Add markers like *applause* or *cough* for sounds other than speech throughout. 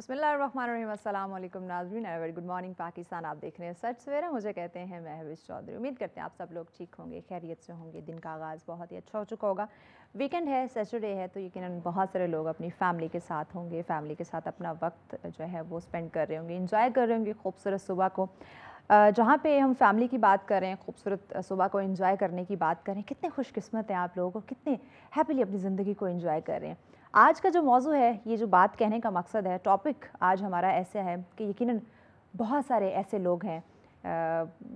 बसमिलकुम नाजरीन very good morning Pakistan आप देख रहे हैं सच सवेरा मुझे कहते हैं महविश चौधरी उम्मीद करते हैं आप सब लोग ठीक होंगे खैरियत से होंगे दिन का आगाज़ बहुत ही अच्छा हो चुका होगा वीकेंड है सैटरडे है तो यकीन बहुत सारे लोग अपनी फैमिली के साथ होंगे फैमिली के साथ अपना वक्त जो है वो स्पेंड कर रहे होंगे इंजॉय कर रहे होंगे खूबसूरत सुबह को जहाँ पे हम फैमिली की बात करें खूबसूरत सुबह को एंजॉय करने की बात करें कितने खुशकस्मत हैं आप लोगों को कितने हैप्पीली अपनी ज़िंदगी को एंजॉय कर रहे हैं आज का जो मौजू है ये जो बात कहने का मकसद है टॉपिक आज हमारा ऐसा है कि यकीन बहुत सारे ऐसे लोग हैं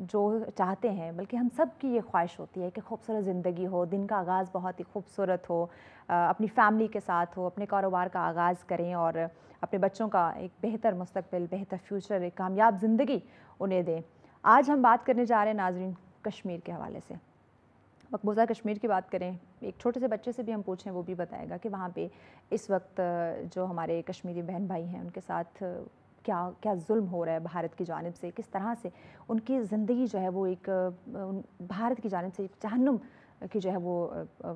जो चाहते हैं बल्कि हम सब की ये ख्वाहिश होती है कि खूबसूरत ज़िंदगी हो दिन का आगाज़ बहुत ही खूबसूरत हो अपनी फैमिली के साथ हो अपने कारोबार का आगाज़ करें और अपने बच्चों का एक बेहतर मुस्तबिल बेहतर फ्यूचर एक कामयाब ज़िंदगी उन्हें दें आज हम बात करने जा रहे हैं नाजरीन कश्मीर के हवाले से मकबूजा कश्मीर की बात करें एक छोटे से बच्चे से भी हम पूछें वो भी बताएगा कि वहाँ पे इस वक्त जो हमारे कश्मीरी बहन भाई हैं उनके साथ क्या क्या जुल्म हो रहा है भारत की जानब से किस तरह से उनकी ज़िंदगी जो है वो एक भारत की जानब से एक जहनुम की जो है वो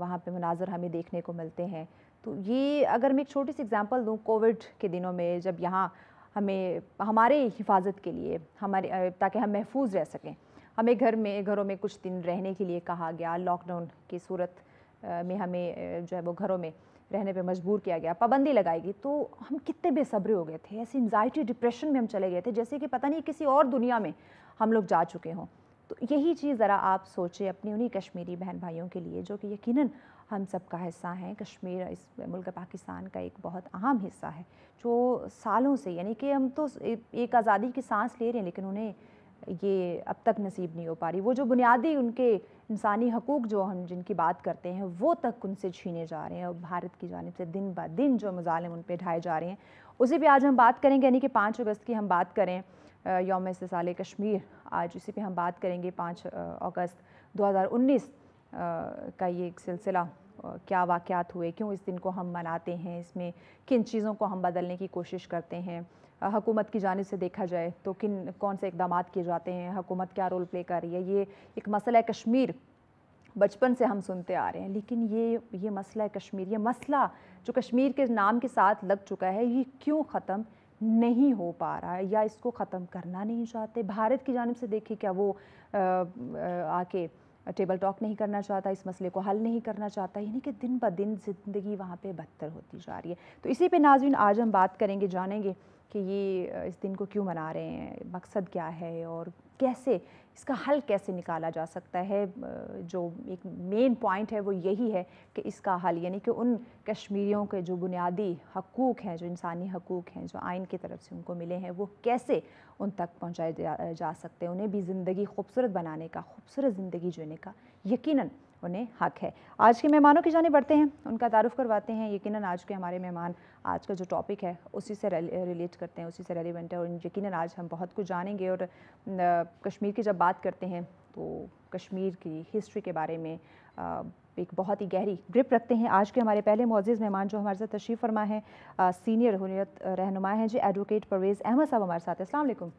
वहाँ पर मनाजर हमें देखने को मिलते हैं तो ये अगर मैं एक छोटी सी एग्ज़ाम्पल दूँ कोविड के दिनों में जब यहाँ हमें हमारे हिफाजत के लिए हमारे ताकि हम महफूज रह सकें हमें घर में घरों में कुछ दिन रहने के लिए कहा गया लॉकडाउन की सूरत में हमें जो है वो घरों में रहने पे मजबूर किया गया पाबंदी लगाई गई तो हम कितने बेसब्रे हो गए थे ऐसी एनजाइटी डिप्रेशन में हम चले गए थे जैसे कि पता नहीं किसी और दुनिया में हम लोग जा चुके हों तो यही चीज़ ज़रा आप सोचें अपनी उन्हीं कश्मीरी बहन भाइयों के लिए जो कि यकीन हम सब का हिस्सा हैं कश्मीर इस मुल्क पाकिस्तान का एक बहुत अहम हिस्सा है जो सालों से यानी कि हम तो एक आज़ादी की सांस ले रहे हैं लेकिन उन्हें ये अब तक नसीब नहीं हो पा रही वो जो बुनियादी उनके इंसानी हकूक़ जो हम जिनकी बात करते हैं वो तक उनसे छीने जा रहे हैं और भारत की जानब से दिन ब दिन जो मुजालिम उन पर ढाए जा रहे हैं उसी पर आज हम बात करेंगे यानी कि पाँच अगस्त की हम बात करें योम साल कश्मीर आज इसी पर हम बात करेंगे पाँच अगस्त उन्नीस का ये एक सिलसिला क्या वाक़ हुए क्यों इस दिन को हम मनाते हैं इसमें किन चीज़ों को हम बदलने की कोशिश करते हैं हकूमत की जानब से देखा जाए तो किन कौन से इकदाम किए जाते हैं हकूमत क्या रोल प्ले कर रही है ये एक मसला है कश्मीर बचपन से हम सुनते आ रहे हैं लेकिन ये ये मसला है कश्मीर ये मसला जो कश्मीर के नाम के साथ लग चुका है ये क्यों ख़त्म नहीं हो पा रहा है या इसको ख़त्म करना नहीं चाहते भारत की जानब से देखिए क्या वो आके टेबल टॉक नहीं करना चाहता इस मसले को हल नहीं करना चाहता यानी कि दिन ब दिन ज़िंदगी वहाँ पे बदतर होती जा रही है तो इसी पे नाजिन आज हम बात करेंगे जानेंगे कि ये इस दिन को क्यों मना रहे हैं मकसद क्या है और कैसे इसका हल कैसे निकाला जा सकता है जो एक मेन पॉइंट है वो यही है कि इसका हल यानी कि उन कश्मीरियों के जो बुनियादी हकूक़ हैं जो इंसानी हकूक़ हैं जो आइन की तरफ से उनको मिले हैं वो कैसे उन तक पहुँचाए जा, जा सकते हैं उन्हें भी ज़िंदगी खूबसूरत बनाने का खूबसूरत ज़िंदगी जीने का यकीनन उन्हें हक है आज के मेहमानों की जाने बढ़ते हैं उनका तारुफ करवाते हैं यकीनन आज के हमारे मेहमान आज का जो टॉपिक है उसी से रिलेट करते हैं उसी से रेलिवेंट है और यकीन आज हम बहुत कुछ जानेंगे और कश्मीर की जब बात करते हैं तो कश्मीर की हिस्ट्री के बारे में एक बहुत ही गहरी ग्रिप रखते हैं आज के हमारे पहले मोजिज़ मेहमान जो हमारे साथ तशरीफ़ फरमा है आ, सीनियर हुनियत रहनुमा है जी एडवोकेट परवेज़ अहमद साहब हमारे साथ अस्सलाम वालेकुम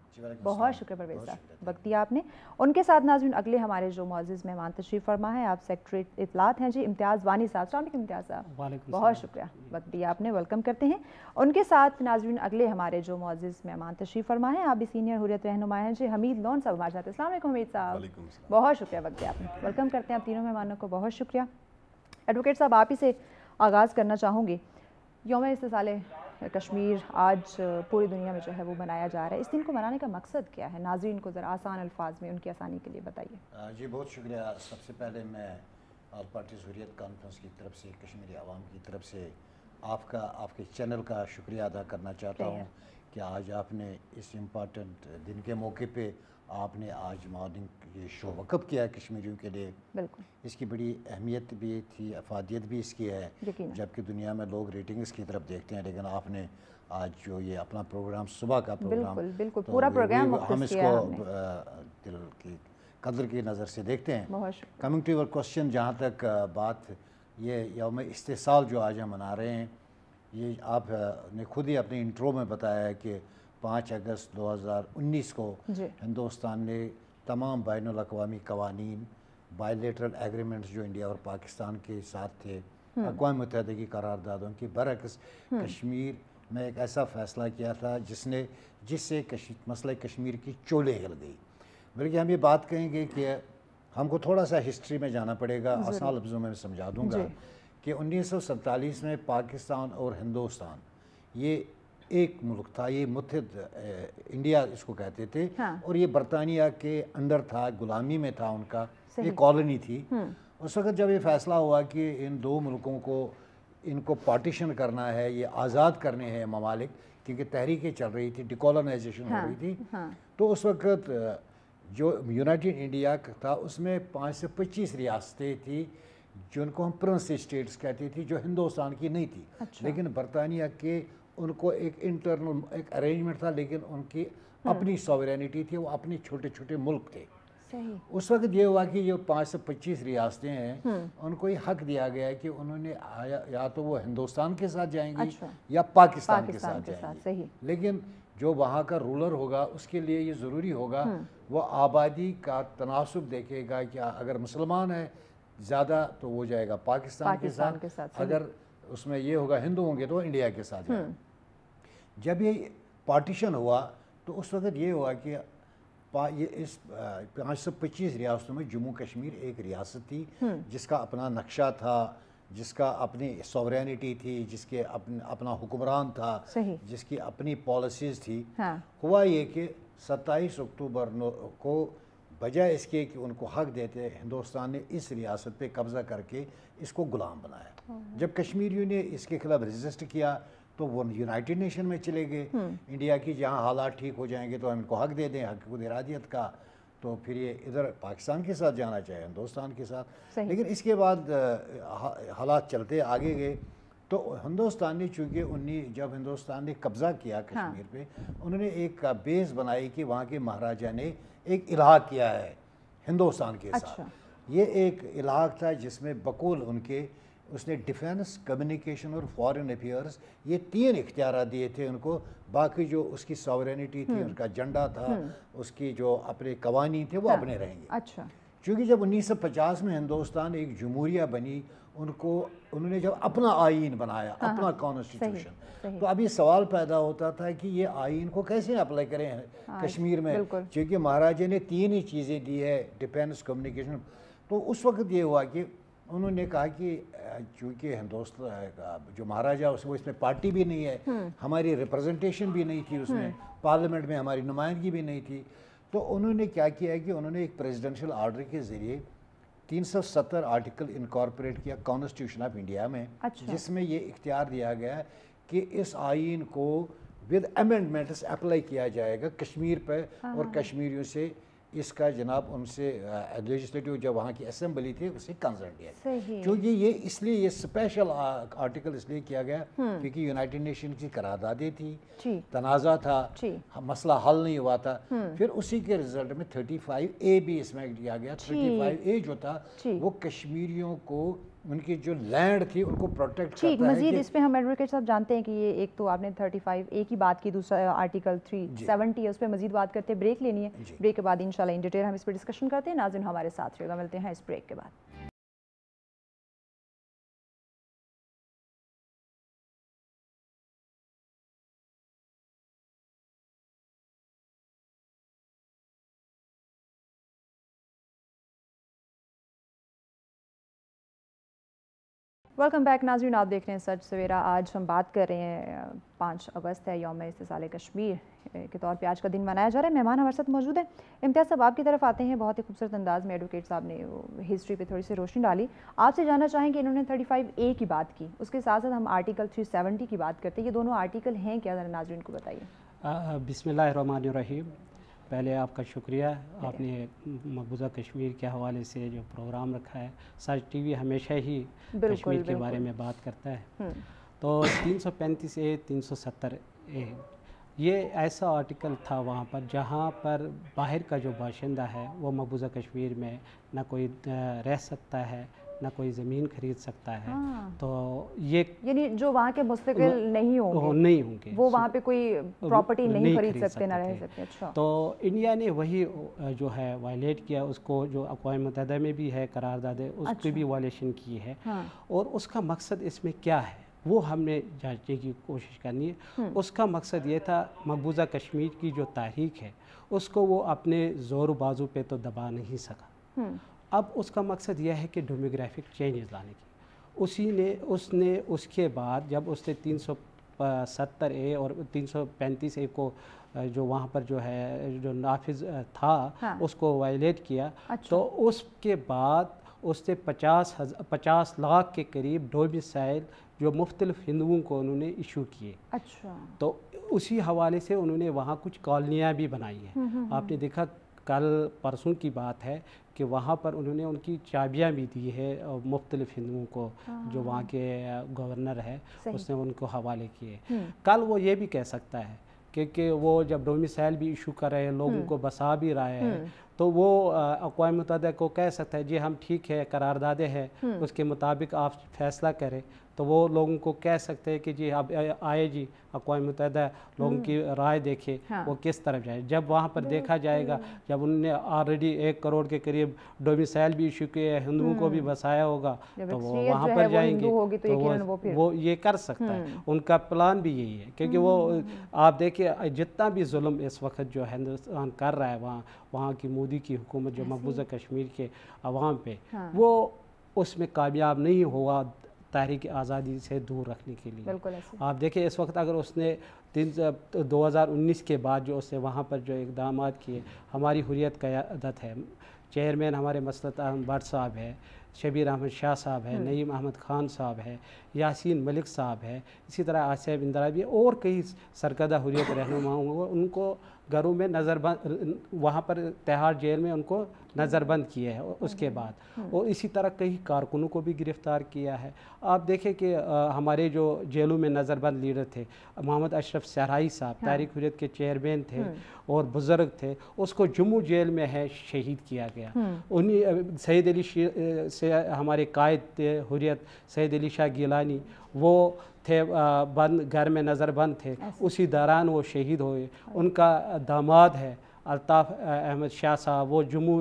बहुत शुक्रिया परवेज़ साहब वक्त दिया आपने उनके साथ नाजमिन अगले हमारे जो मोजिज़ मेहमान तशरीफ़ फरमा है आप सेक्रटरी इतलात हैं जी इम्तियाज़ वानी साहब अलग इम्तियाज़ साहब बहुत शुक्रिया वक्त दिया आपने वेलकम करते हैं उनके साथ नाजमिन अगले हमारे जो मोजिज़ मेहमान तशरीफ़ फरमा है आप भी सीनियर हुरियत रहनुमा हैं जी हमीद लोन साहब हमारे साथ असल हमीद साहब बहुत शुक्रिया वक्त दिया आपने वेलकम करते हैं आप तीनों मेहमानों को बहुत शुक्रिया एडवोकेट साहब आप ही से आगाज़ करना चाहूँगी योम इस्ताल कश्मीर आज पूरी दुनिया में जो है वो मनाया जा रहा है इस दिन को मनाने का मकसद क्या है नाजरन को ज़रा आसान अल्फाज में उनकी आसानी के लिए बताइए जी बहुत शुक्रिया सबसे पहले मैं पार्टी जूरीत कॉन्फ्रेंस की तरफ से कश्मीरी आवाम की तरफ से आपका आपके चैनल का शुक्रिया अदा करना चाहता हूँ कि आज आपने इस इम्पॉर्टेंट दिन के मौके पर आपने आज मॉर्निंग ये शो वक़ किया है कश्मीरियों के लिए बिल्कुल इसकी बड़ी अहमियत भी थी अफादियत भी इसकी है जबकि दुनिया में लोग रेटिंग्स की तरफ देखते हैं लेकिन आपने आज जो ये अपना प्रोग्राम सुबह का प्रोग्राम बिल्कुल बिल्कुल तो पूरा प्रोग्राम हम इसको दिल की कदर की नज़र से देखते हैं कमिंग टू योर क्वेश्चन जहाँ तक बात ये योम इस्तेसाल जो आज हम मना रहे हैं ये आपने खुद ही अपने इंट्रो में बताया है कि पाँच अगस्त 2019 को हिंदुस्तान ने तमाम बैन अवी कवानीन बायोलेटरल एग्रीमेंट्स जो इंडिया और पाकिस्तान के साथ थे हम्म। अकवा मुतहद की करारदादों की बरक्स हम्म। कश्मीर में एक ऐसा फ़ैसला किया था जिसने जिससे कश, मसला कश्मीर की चोले हिल गई बल्कि हम ये बात कहेंगे कि हमको थोड़ा सा हिस्ट्री में जाना पड़ेगा आसान लफ्ज़ों में समझा दूँगा कि उन्नीस में पाकिस्तान और हिंदुस्तान ये एक मुल्क था ये मुथिद इंडिया इसको कहते थे हाँ। और ये बरतानिया के अंडर था गुलामी में था उनका ये कॉलोनी थी हम्म। उस वक़्त जब ये फैसला हुआ कि इन दो मुल्कों को इनको पार्टीशन करना है ये आज़ाद करने हैं ममालिक क्योंकि तहरीकें चल रही थी डिकॉलोनाइजेशन हाँ, हो रही थी हाँ, तो उस वक़्त जो यूनाइटेड इंडिया था उसमें पाँच से पच्चीस रियासतें थी जिनको हम प्रिंस स्टेट्स कहती थी जो हिंदुस्तान की नहीं थी अच्छा। लेकिन बरतानिया के उनको एक इंटरनल एक अरेंजमेंट था लेकिन उनकी हम्म। अपनी सॉवरेनिटी थी वो अपने छोटे छोटे मुल्क थे सही उस वक्त ये हुआ कि जो पाँच से पच्चीस रियासतें हैं हम्म। उनको ये हक दिया गया है कि उन्होंने आया या तो वो हिंदुस्तान के साथ जाएंगी अच्छा। या पाकिस्तान, पाकिस्तान के साथ, के साथ जाएंगी लेकिन जो वहाँ का रूलर होगा उसके लिए ये ज़रूरी होगा हम्म। वो आबादी का तनासब देखेगा कि अगर मुसलमान है ज़्यादा तो वो जाएगा पाकिस्तान, पाकिस्तान के साथ, के साथ अगर उसमें ये होगा हिंदू होंगे तो इंडिया के साथ जब ये पार्टीशन हुआ तो उस वक़्त ये हुआ कि ये इस पाँच सौ पच्चीस रियासतों में जम्मू कश्मीर एक रियासत थी जिसका अपना नक्शा था जिसका अपनी सॉवरेनिटी थी जिसके अपन, अपना हुक्मरान था जिसकी अपनी पॉलिसीज़ थी हाँ। हुआ ये कि सत्ताईस अक्टूबर को बजाय इसके कि उनको हक देते हिंदुस्तान ने इस रियासत पे कब्ज़ा करके इसको ग़ुलाम बनाया जब कश्मीरियों ने इसके खिलाफ रजिस्ट किया तो वो यूनाइटेड नेशन में चले गए इंडिया हम्म। की जहाँ हालात ठीक हो जाएंगे तो हम इनको हक दे दें हक इरादियत का तो फिर ये इधर पाकिस्तान के साथ जाना चाहे हिंदुस्तान के साथ लेकिन इसके बाद हालात चलते आगे गए तो हिंदुस्तान ने चूँकि उन्नी जब हिंदुस्तान ने कब्ज़ा किया हाँ। कश्मीर हाँ। पे उन्होंने एक बेस बनाई कि वहाँ के महाराजा ने एक इलाक किया है हिंदुस्तान के अच्छा। साथ ये एक इलाक था जिसमें बकूल उनके उसने डिफेंस कम्युनिकेशन और फॉरेन अफेयर्स ये तीन इख्तियार दिए थे उनको बाकी जो उसकी सॉवरेनिटी थी हम्म। उनका झंडा था हम्म। उसकी जो अपने कवानी थे वो हाँ। अपने रहेंगे अच्छा क्योंकि जब 1950 में हिंदुस्तान एक जमूरिया बनी उनको उन्होंने जब अपना आइन बनाया हाँ, अपना कॉन्स्टिट्यूशन हाँ। तो अभी सवाल पैदा होता था कि ये आइन को कैसे अप्लाई करें कश्मीर में क्योंकि महाराजा ने तीन ही चीज़ें दी है डिफेंस कम्युनिकेशन तो उस वक्त ये हुआ कि उन्होंने कहा कि चूंकि हिंदुस्तान जो महाराजा उसमें इसमें पार्टी भी नहीं है हम्म। हमारी रिप्रेजेंटेशन भी नहीं थी उसमें हम्म। पार्लियामेंट में हमारी नुमाइंदगी भी नहीं थी तो उन्होंने क्या किया है कि उन्होंने एक प्रेसिडेंशियल आर्डर के ज़रिए 370 आर्टिकल इनकॉर्पोरेट किया कॉन्स्टिट्यूशन ऑफ इंडिया में अच्छा। जिसमें ये इख्तियार दिया गया कि इस आइन को विद अमेंडमेंट्स अप्लाई किया जाएगा कश्मीर पर और हाँ। कश्मीरियों से इसका जनाब उनसे लेजिस्टिव जब वहाँ की असम्बली थी उसे कंसर्न किया क्योंकि ये इसलिए ये स्पेशल आर्टिकल इसलिए किया गया हम्म। क्योंकि यूनाइटेड नेशन की करारदादें थी तनाज़ा था हाँ, मसला हल नहीं हुआ था हम्म। फिर उसी के रिजल्ट में थर्टी फाइव ए भी इसमें किया गया थर्टी फाइव ए जो था वो कश्मीरियों को उनकी जो लैंड थी उनको प्रोटेक्ट ठीक मजीद इस पे हम एडवोकेट साहब जानते हैं कि ये एक तो आपने 35 एक ही बात की दूसरा आर्टिकल uh, 370 है उस पर मजीद बात करते हैं ब्रेक लेनी है ब्रेक के बाद इंशाल्लाह इन डिटेल हम इस पर डिस्कशन करते हैं नाजिन हमारे साथ रहेगा मिलते हैं इस ब्रेक के बाद वेलकम बैक नाजरीन आप देख रहे हैं सच सवेरा आज हम बात कर रहे हैं पाँच अगस्त है योम साल कश्मीर के तौर पर आज का दिन मनाया जा रहा है मेहमान हमारे साथ मौजूद हैं इम्तियाज़ साहब आपकी तरफ आते हैं बहुत ही खूबसूरत अंदाज में एडवोकेट साहब ने हिस्ट्री पे थोड़ी सी रोशनी डाली आपसे जानना चाहें कि इन्होंने फाइव ए की बात की उसके साथ साथ हम आर्टिकल थ्री सेवेंटी की बात करते हैं ये दोनों आर्टिकल हैं क्या ज़रा नाजरन को बताइए बिसमीम पहले आपका शुक्रिया आपने मकबूजा कश्मीर के हवाले से जो प्रोग्राम रखा है सच टीवी हमेशा ही कश्मीर के बारे में बात करता है हम्म। तो 335 ए 370 ए ये ऐसा आर्टिकल था वहाँ पर जहाँ पर बाहर का जो बाशिंदा है वो मकबूजा कश्मीर में ना कोई रह सकता है ना कोई ज़मीन खरीद सकता है हाँ। तो ये यानी जो वहाँ के मुस्तकिल नहीं होंगे नहीं होंगे वो वहाँ पे कोई प्रॉपर्टी नहीं, नहीं खरीद, खरीद सकते, सकते ना रह सकते अच्छा तो इंडिया ने वही जो है वायलेट किया उसको जो अकवा मुतहदा में भी है करारदादे उसकी अच्छा। भी वायलेशन की है हाँ। और उसका मकसद इसमें क्या है वो हमने जांचने की कोशिश करनी है हम्म। उसका मकसद ये था मकबूजा कश्मीर की जो तारीख है उसको वो अपने जोर बाजू पे तो दबा नहीं सका हम्म। अब उसका मकसद यह है कि डोमोग्राफिक चेंजेस लाने की उसी ने उसने उसके बाद जब उसने तीन सौ सत्तर ए और तीन सौ पैंतीस ए को जो वहाँ पर जो है जो नाफिज था हाँ। उसको वायलेट किया अच्छा। तो उसके बाद उसने पचास हजार पचास लाख के करीब डोमिसाइल जो मुख्तलिफ हिंदुओं को उन्होंने इशू किए अच्छा तो उसी हवाले से उन्होंने वहाँ कुछ कॉलोनियाँ भी बनाई हैं हम्म, हम्म, आपने हम्म। देखा कल परसों की बात है कि वहाँ पर उन्होंने उनकी चाबियाँ भी दी है मुख्तलिफ हिंदुओं को जो वहाँ हाँ। के गवर्नर है उसने उनको हवाले किए हम्म। कल वो ये भी कह सकता है क्योंकि वो जब डोमिसाइल भी इशू कर रहे हैं लोगों हम्म। को बसा भी रहा है हम्म। तो वो अकवा मुतद को कह सकता है जी हम ठीक है करारदादे हैं उसके मुताबिक आप फैसला करें तो वो लोगों को कह सकते हैं कि जी अब आए जी अकवा मुतहद लोगों की हम्म। राय देखे हाँ। वो किस तरफ जाए जब वहाँ पर देखा जाएगा जब उनने ऑलरेडी एक करोड़ के करीब डोमिसाइल भी इशू किए हैं हिंदुओं को भी हम्म। बसाया होगा तो, तो, तो वो वहाँ पर जाएंगे तो, वो, वो ये कर सकता है हम्म। उनका प्लान भी यही है क्योंकि वो आप देखिए जितना भी जुल्म इस वक्त जो हिंदुस्तान कर रहा है वहाँ वहाँ की मोदी की हुकूमत जो हाँ, मकबूजा कश्मीर के अवाम पे हाँ। वो उसमें कामयाब नहीं हुआ तहरीक आज़ादी से दूर रखने के लिए आप देखें इस वक्त अगर उसने दो हज़ार उन्नीस के बाद जो उसने वहाँ पर जो इकदाम किए हमारी हुरियत क़्यादत है चेयरमैन हमारे मसलत अहम भट साहब है शबीर अहमद शाह साहब है हम्म। नईम अहमद खान साहब है यासीन मलिक साहब है इसी तरह आसिफ इंदिरा भी और कई सरकदा हुरियत रहनुमा उनको घरों में नज़र वहाँ पर तिहाड़ जेल में उनको नज़रबंद किए हैं उसके बाद और इसी तरह कई कारकुनों को भी गिरफ़्तार किया है आप देखें कि हमारे जो जेलों में नज़रबंद लीडर थे मोहम्मद अशरफ सहराई साहब हाँ। तारिक हुरियत के चेयरमैन थे और बुज़ुर्ग थे उसको जम्मू जेल में है शहीद किया गया उन्हीं सैद अली से हमारे कायद थे हुरियत सैद अली शाह गिलानी वो थे बंद घर में नज़रबंद थे उसी दौरान वो शहीद हुए उनका दामाद है अल्ताफ़ अहमद शाह साहब वो जम्मू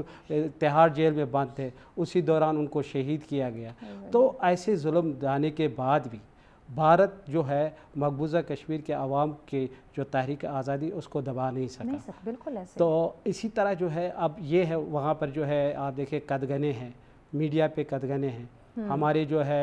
तिहाड़ जेल में बंद थे उसी दौरान उनको शहीद किया गया हम्म। तो ऐसे जुल्म जाने के बाद भी भारत जो है मकबूजा कश्मीर के आवाम के जो तहरीक आज़ादी उसको दबा नहीं सका नहीं सक, बिल्कुल ऐसे तो इसी तरह जो है अब ये है वहाँ पर जो है आप देखें कदगने हैं मीडिया पे कदगने हैं हम्म। हमारे जो है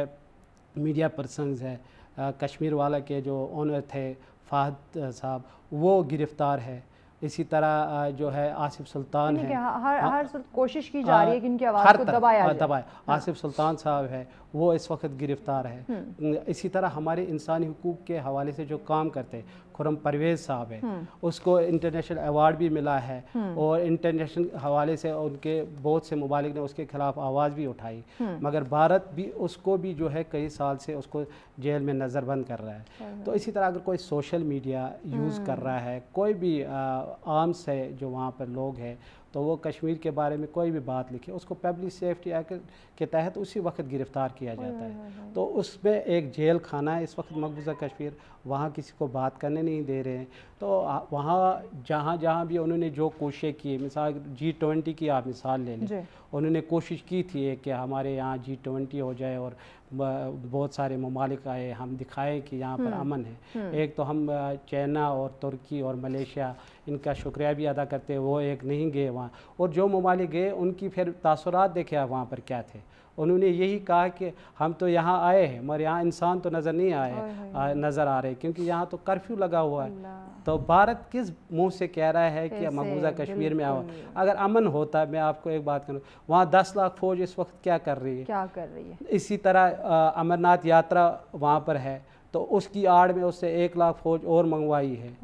मीडिया पर्सनस है आ, कश्मीर वाला के जो ओनर थे फाहद साहब वो गिरफ़्तार है इसी तरह जो है आसिफ सुल्तान है हर हाँ। हर कोशिश की जा रही है कि इनकी आवाज़ को दबाया हाँ, दबाया हाँ। आसिफ सुल्तान साहब है वो इस वक्त गिरफ्तार है हम्म। इसी तरह हमारे इंसानी हकूक़ के हवाले से जो काम करते हैं खुरम परवेज साहब हैं हम्म। उसको इंटरनेशनल अवार्ड भी मिला है हम्म। और इंटरनेशनल हवाले से उनके बहुत से ममालिक ने उसके खिलाफ आवाज़ भी उठाई हम्म। मगर भारत भी उसको भी जो है कई साल से उसको जेल में नज़रबंद कर रहा है तो इसी तरह अगर कोई सोशल मीडिया यूज़ कर रहा है कोई भी आर्म्स है जो वहाँ पर लोग हैं तो वो कश्मीर के बारे में कोई भी बात लिखे उसको पब्लिक सेफ्टी एक्ट के तहत उसी वक्त गिरफ़्तार किया जाता है तो उसमें एक जेल खाना है इस वक्त मकबूजा कश्मीर वहाँ किसी को बात करने नहीं दे रहे हैं तो वहाँ जहाँ जहाँ भी उन्होंने जो कोशिशें की मिसाल जी ट्वेंटी की आप मिसाल ले लें उन्होंने कोशिश की थी कि हमारे यहाँ जी ट्वेंटी हो जाए और बहुत सारे ममालिक आए हम दिखाएं कि यहाँ पर हम्म। अमन है हम्म। एक तो हम चाइना और तुर्की और मलेशिया इनका शुक्रिया भी अदा करते हैं वो एक नहीं गए वहाँ और जो ममालिक गए उनकी फिर तासरात देखे वहाँ पर क्या थे उन्होंने यही कहा कि हम तो यहाँ आए हैं मगर यहाँ इंसान तो नज़र नहीं आए नज़र आ रहे क्योंकि यहाँ तो कर्फ्यू लगा हुआ है तो भारत किस मुंह से कह रहा है कि मकबूजा कश्मीर में आओ अगर अमन होता मैं आपको एक बात करूँ वहाँ दस लाख फौज इस वक्त क्या कर रही है क्या कर रही है इसी तरह अमरनाथ यात्रा वहाँ पर है तो उसकी आड़ में उससे एक लाख फौज और मंगवाई है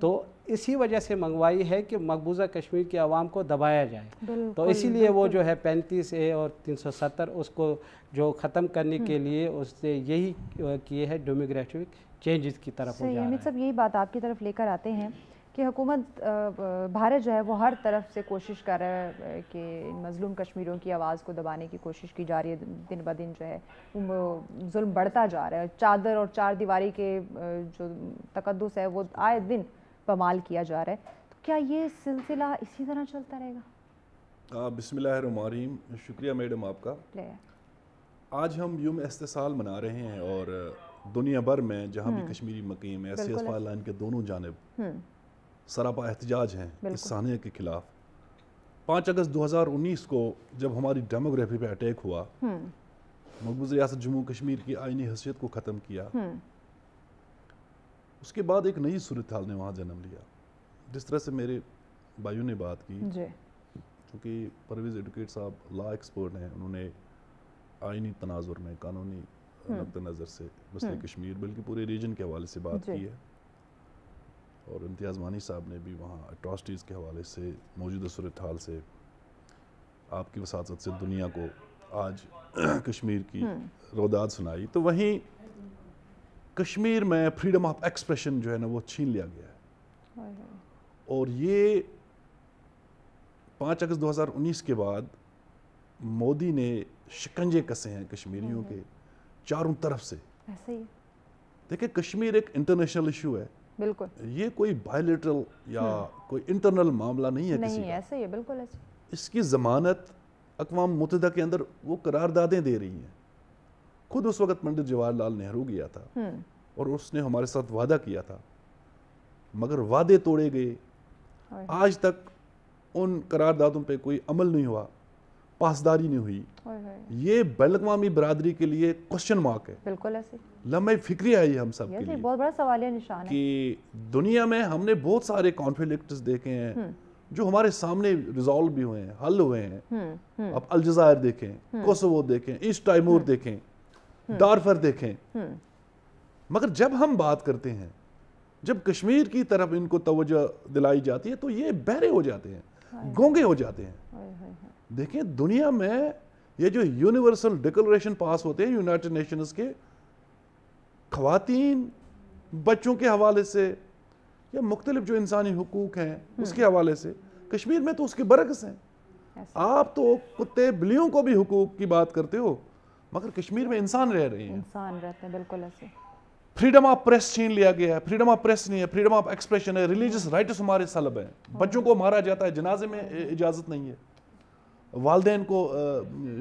तो इसी वजह से मंगवाई है कि मकबूजा कश्मीर की आवाम को दबाया जाए तो इसीलिए वो जो है पैंतीस ए और तीन सौ सत्तर उसको जो ख़त्म करने के हम्म। लिए उसने यही किए है डेमोग्राफिक चेंजेस की तरफ हो सब यही बात आपकी तरफ लेकर आते हैं कि हुकूमत भारत जो है वो हर तरफ से कोशिश कर रहा है कि इन मज़लूम कश्मीरों की आवाज़ को दबाने की कोशिश की जा रही है दिन ब दिन जो है जुल्म बढ़ता जा रहा है चादर और चार दीवारी के जो तकदस है वो आए दिन इस्तेमाल किया जा रहा है तो क्या ये सिलसिला इसी तरह चलता रहेगा बिसमीम शुक्रिया मैडम आपका आज हम यूम इस्तेसाल मना रहे हैं और दुनिया भर में जहाँ भी हम्म। कश्मीरी मकीम है सी एस लाइन के दोनों जानब हम्म। सरापा एहतजाज हैं इस सानिया के खिलाफ पाँच अगस्त 2019 को जब हमारी डेमोग्राफी पे अटैक हुआ हम्म। मकबूज रियासत जम्मू कश्मीर की आइनी हैसियत को ख़त्म किया उसके बाद एक नई सूरत हाल ने वहाँ जन्म लिया जिस तरह से मेरे भाइयों ने बात की क्योंकि परवेज एडवोकेट साहब ला एक्सपर्ट हैं उन्होंने आइनी तनाजुर में कानूनी नक़ हम्म। नज़र से मसल हम्म। कश्मीर बल्कि पूरे रीजन के हवाले से बात की है और इम्तियाज़ मानी साहब ने भी वहाँ अट्रॉसटीज़ के हवाले से मौजूदा सूरत हाल से आपकी वसात से दुनिया को आज *clears throat* कश्मीर की हम्म। रोदाद सुनाई तो वहीं कश्मीर में फ्रीडम ऑफ एक्सप्रेशन जो है ना वो छीन लिया गया है और ये पाँच अगस्त 2019 के बाद मोदी ने शिकंजे कसे हैं कश्मीरियों के चारों तरफ से देखिए कश्मीर एक इंटरनेशनल इशू है बिल्कुल ये कोई बायोलिटरल या हम्म। कोई इंटरनल मामला नहीं है नहीं किसी ऐसे ही बिल्कुल ऐसे इसकी जमानत अकवा मुतदा के अंदर वो करारदादें दे रही हैं खुद उस वक्त पंडित जवाहरलाल नेहरू गया था हम्म। और उसने हमारे साथ वादा किया था मगर वादे तोड़े गए आज तक उन करारदादों पे कोई अमल नहीं हुआ पासदारी नहीं हुई ये बैलकवामी बरदरी के लिए क्वेश्चन मार्क है बिल्कुल ऐसे लम्बे फिक्री आई हम सब के तो लिए बहुत बड़ा है निशान कि दुनिया में हमने बहुत सारे कॉन्फ्लिक्ट देखे हैं हम्म। जो हमारे सामने रिजॉल्व भी हुए हैं हल हुए हैं हम्म, अब अलजायर देखें कोसोवो देखें ईस्ट टाइमोर देखें हम्म। दारफर देखें हम्म। मगर जब हम बात करते हैं जब कश्मीर की तरफ इनको तवज्जो दिलाई जाती है तो ये बहरे हो जाते हैं गोंगे हो जाते हैं देखें दुनिया में ये जो यूनिवर्सल डिक्लेरेशन पास होते हैं यूनाइटेड नेशंस के खातन बच्चों के हवाले से या मुख्तलिफ जो इंसानी हकूक हैं हम्म। उसके हवाले से कश्मीर में तो उसके बरक्स हैं आप तो कुत्ते बिलियों को भी हकूक की बात करते हो मगर कश्मीर में इंसान रह रहे हैं इंसान रहते हैं बिल्कुल ऐसे फ्रीडम ऑफ प्रेस छीन लिया गया है फ्रीडम ऑफ प्रेस नहीं है फ्रीडम ऑफ एक्सप्रेशन है रिलीजियस राइट्स हमारे सलब हैं हाँ। बच्चों को मारा जाता है जनाजे में इजाज़त नहीं है वालदे को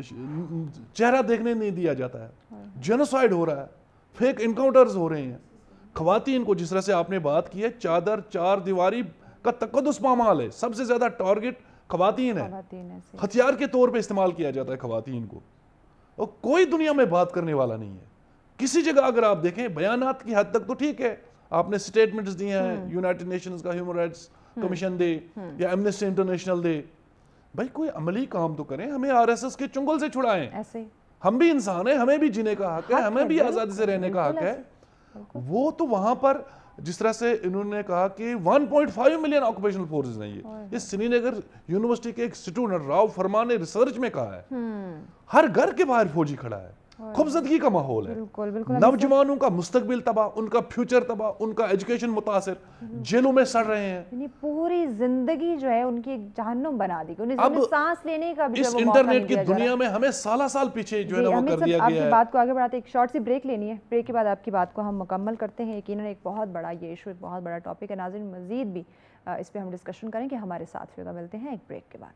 चेहरा देखने नहीं दिया जाता है जेनोसाइड हाँ। हो रहा है फेक इनकाउंटर्स हो रहे हैं खातन को जिस तरह से आपने बात की है चादर चार दीवारी का तकदस पामाल है सबसे ज़्यादा टारगेट खातन है हथियार के तौर पर इस्तेमाल किया जाता है खातन को और कोई दुनिया में बात करने वाला नहीं है किसी जगह अगर आप देखें बयान की हद तक तो ठीक है आपने स्टेटमेंट्स दिए हैं यूनाइटेड हम्म। नेशंस का ह्यूमन राइट्स कमीशन दे हम्म। या एमनेस्टी इंटरनेशनल दे भाई कोई अमली काम तो करें हमें आरएसएस के चुंगल से छुड़ाएं ऐसे हम भी इंसान हैं हमें भी जीने का हक है हमें भी आज़ादी से रहने का हक है वो तो वहां पर जिस तरह से इन्होंने कहा कि 1.5 मिलियन ऑक्यूपेशनल फोर्स नहीं ये ये श्रीनगर यूनिवर्सिटी के एक स्टूडेंट राव फरमा ने रिसर्च में कहा है हम्म। हर घर के बाहर फौजी खड़ा है खुबसदगी का माहौल है नौजवानों का मुस्तबिल तबाह उनका फ्यूचर तबाह उनका एजुकेशन मुतासर हम्म। जेलों में सड़ रहे हैं पूरी जिंदगी जो है उनकी जहनुम बना दी गई अब सांस लेने का भी इस इंटरनेट की दुनिया में हमें साल साल पीछे जो है ना वो कर दिया गया है बात को आगे बढ़ाते एक शॉर्ट सी ब्रेक लेनी है ब्रेक के बाद आपकी बात को हम मुकम्मल करते हैं यकीन एक बहुत बड़ा ये इशू एक बहुत बड़ा टॉपिक है नाजिन मजीद भी इस पर हम डिस्कशन करें कि हमारे साथ मिलते हैं एक ब्रेक के बाद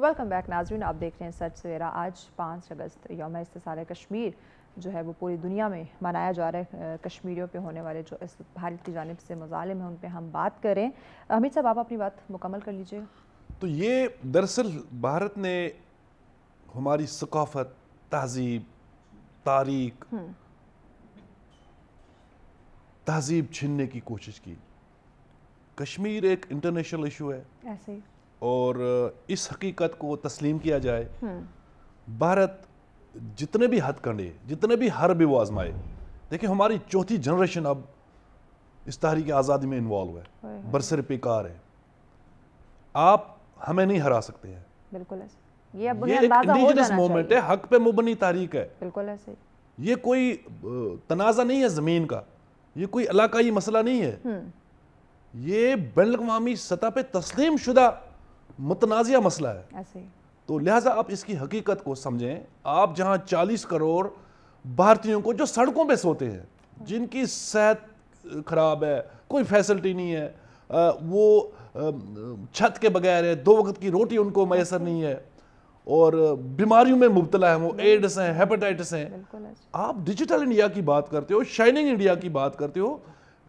वेलकम बैक नाजरीन आप देख रहे हैं सच सवेरा आज पाँच अगस्त योम इसतार कश्मीर जो है वो पूरी दुनिया में मनाया जा रहा है कश्मीरियों पे होने वाले जो इस भारत की जानब से मजालिम हैं उन पर हम बात करें अमित साहब आप अपनी बात मुकम्मल कर लीजिए तो ये दरअसल भारत ने हमारी सकाफत तहजीब तारीख हम्म। तहजीब छीनने की कोशिश की कश्मीर एक इंटरनेशनल इशू है ऐसे ही और इस हकीकत को तस्लीम किया जाए हम्म। भारत जितने भी हथकंडे जितने भी हर भी वो आजमाए देखिए हमारी चौथी जनरेशन अब इस तहरीक आज़ादी में इन्वॉल्व है बरसर पेकार है आप हमें नहीं हरा सकते हैं बिल्कुल ऐसे ये अब ये इंडिजिनस मूवमेंट है हक पे मुबनी तारीख है बिल्कुल ऐसे ये कोई तनाज़ा नहीं है ज़मीन का ये कोई इलाकाई मसला नहीं है हम्म। ये बैन अवी सतह पे तस्लीम शुदा मुतनाज़ मसला है ऐसे तो लिहाजा आप इसकी हकीकत को समझें आप जहाँ चालीस करोड़ भारतीयों को जो सड़कों पर सोते हैं जिनकी सेहत खराब है कोई फैसिलिटी नहीं है वो छत के बगैर है दो वक्त की रोटी उनको मैसर नहीं है और बीमारियों में मुबतला है वो एड्स हैं हेपेटाइटिस हैं आप डिजिटल इंडिया की बात करते हो शाइनिंग इंडिया की बात करते हो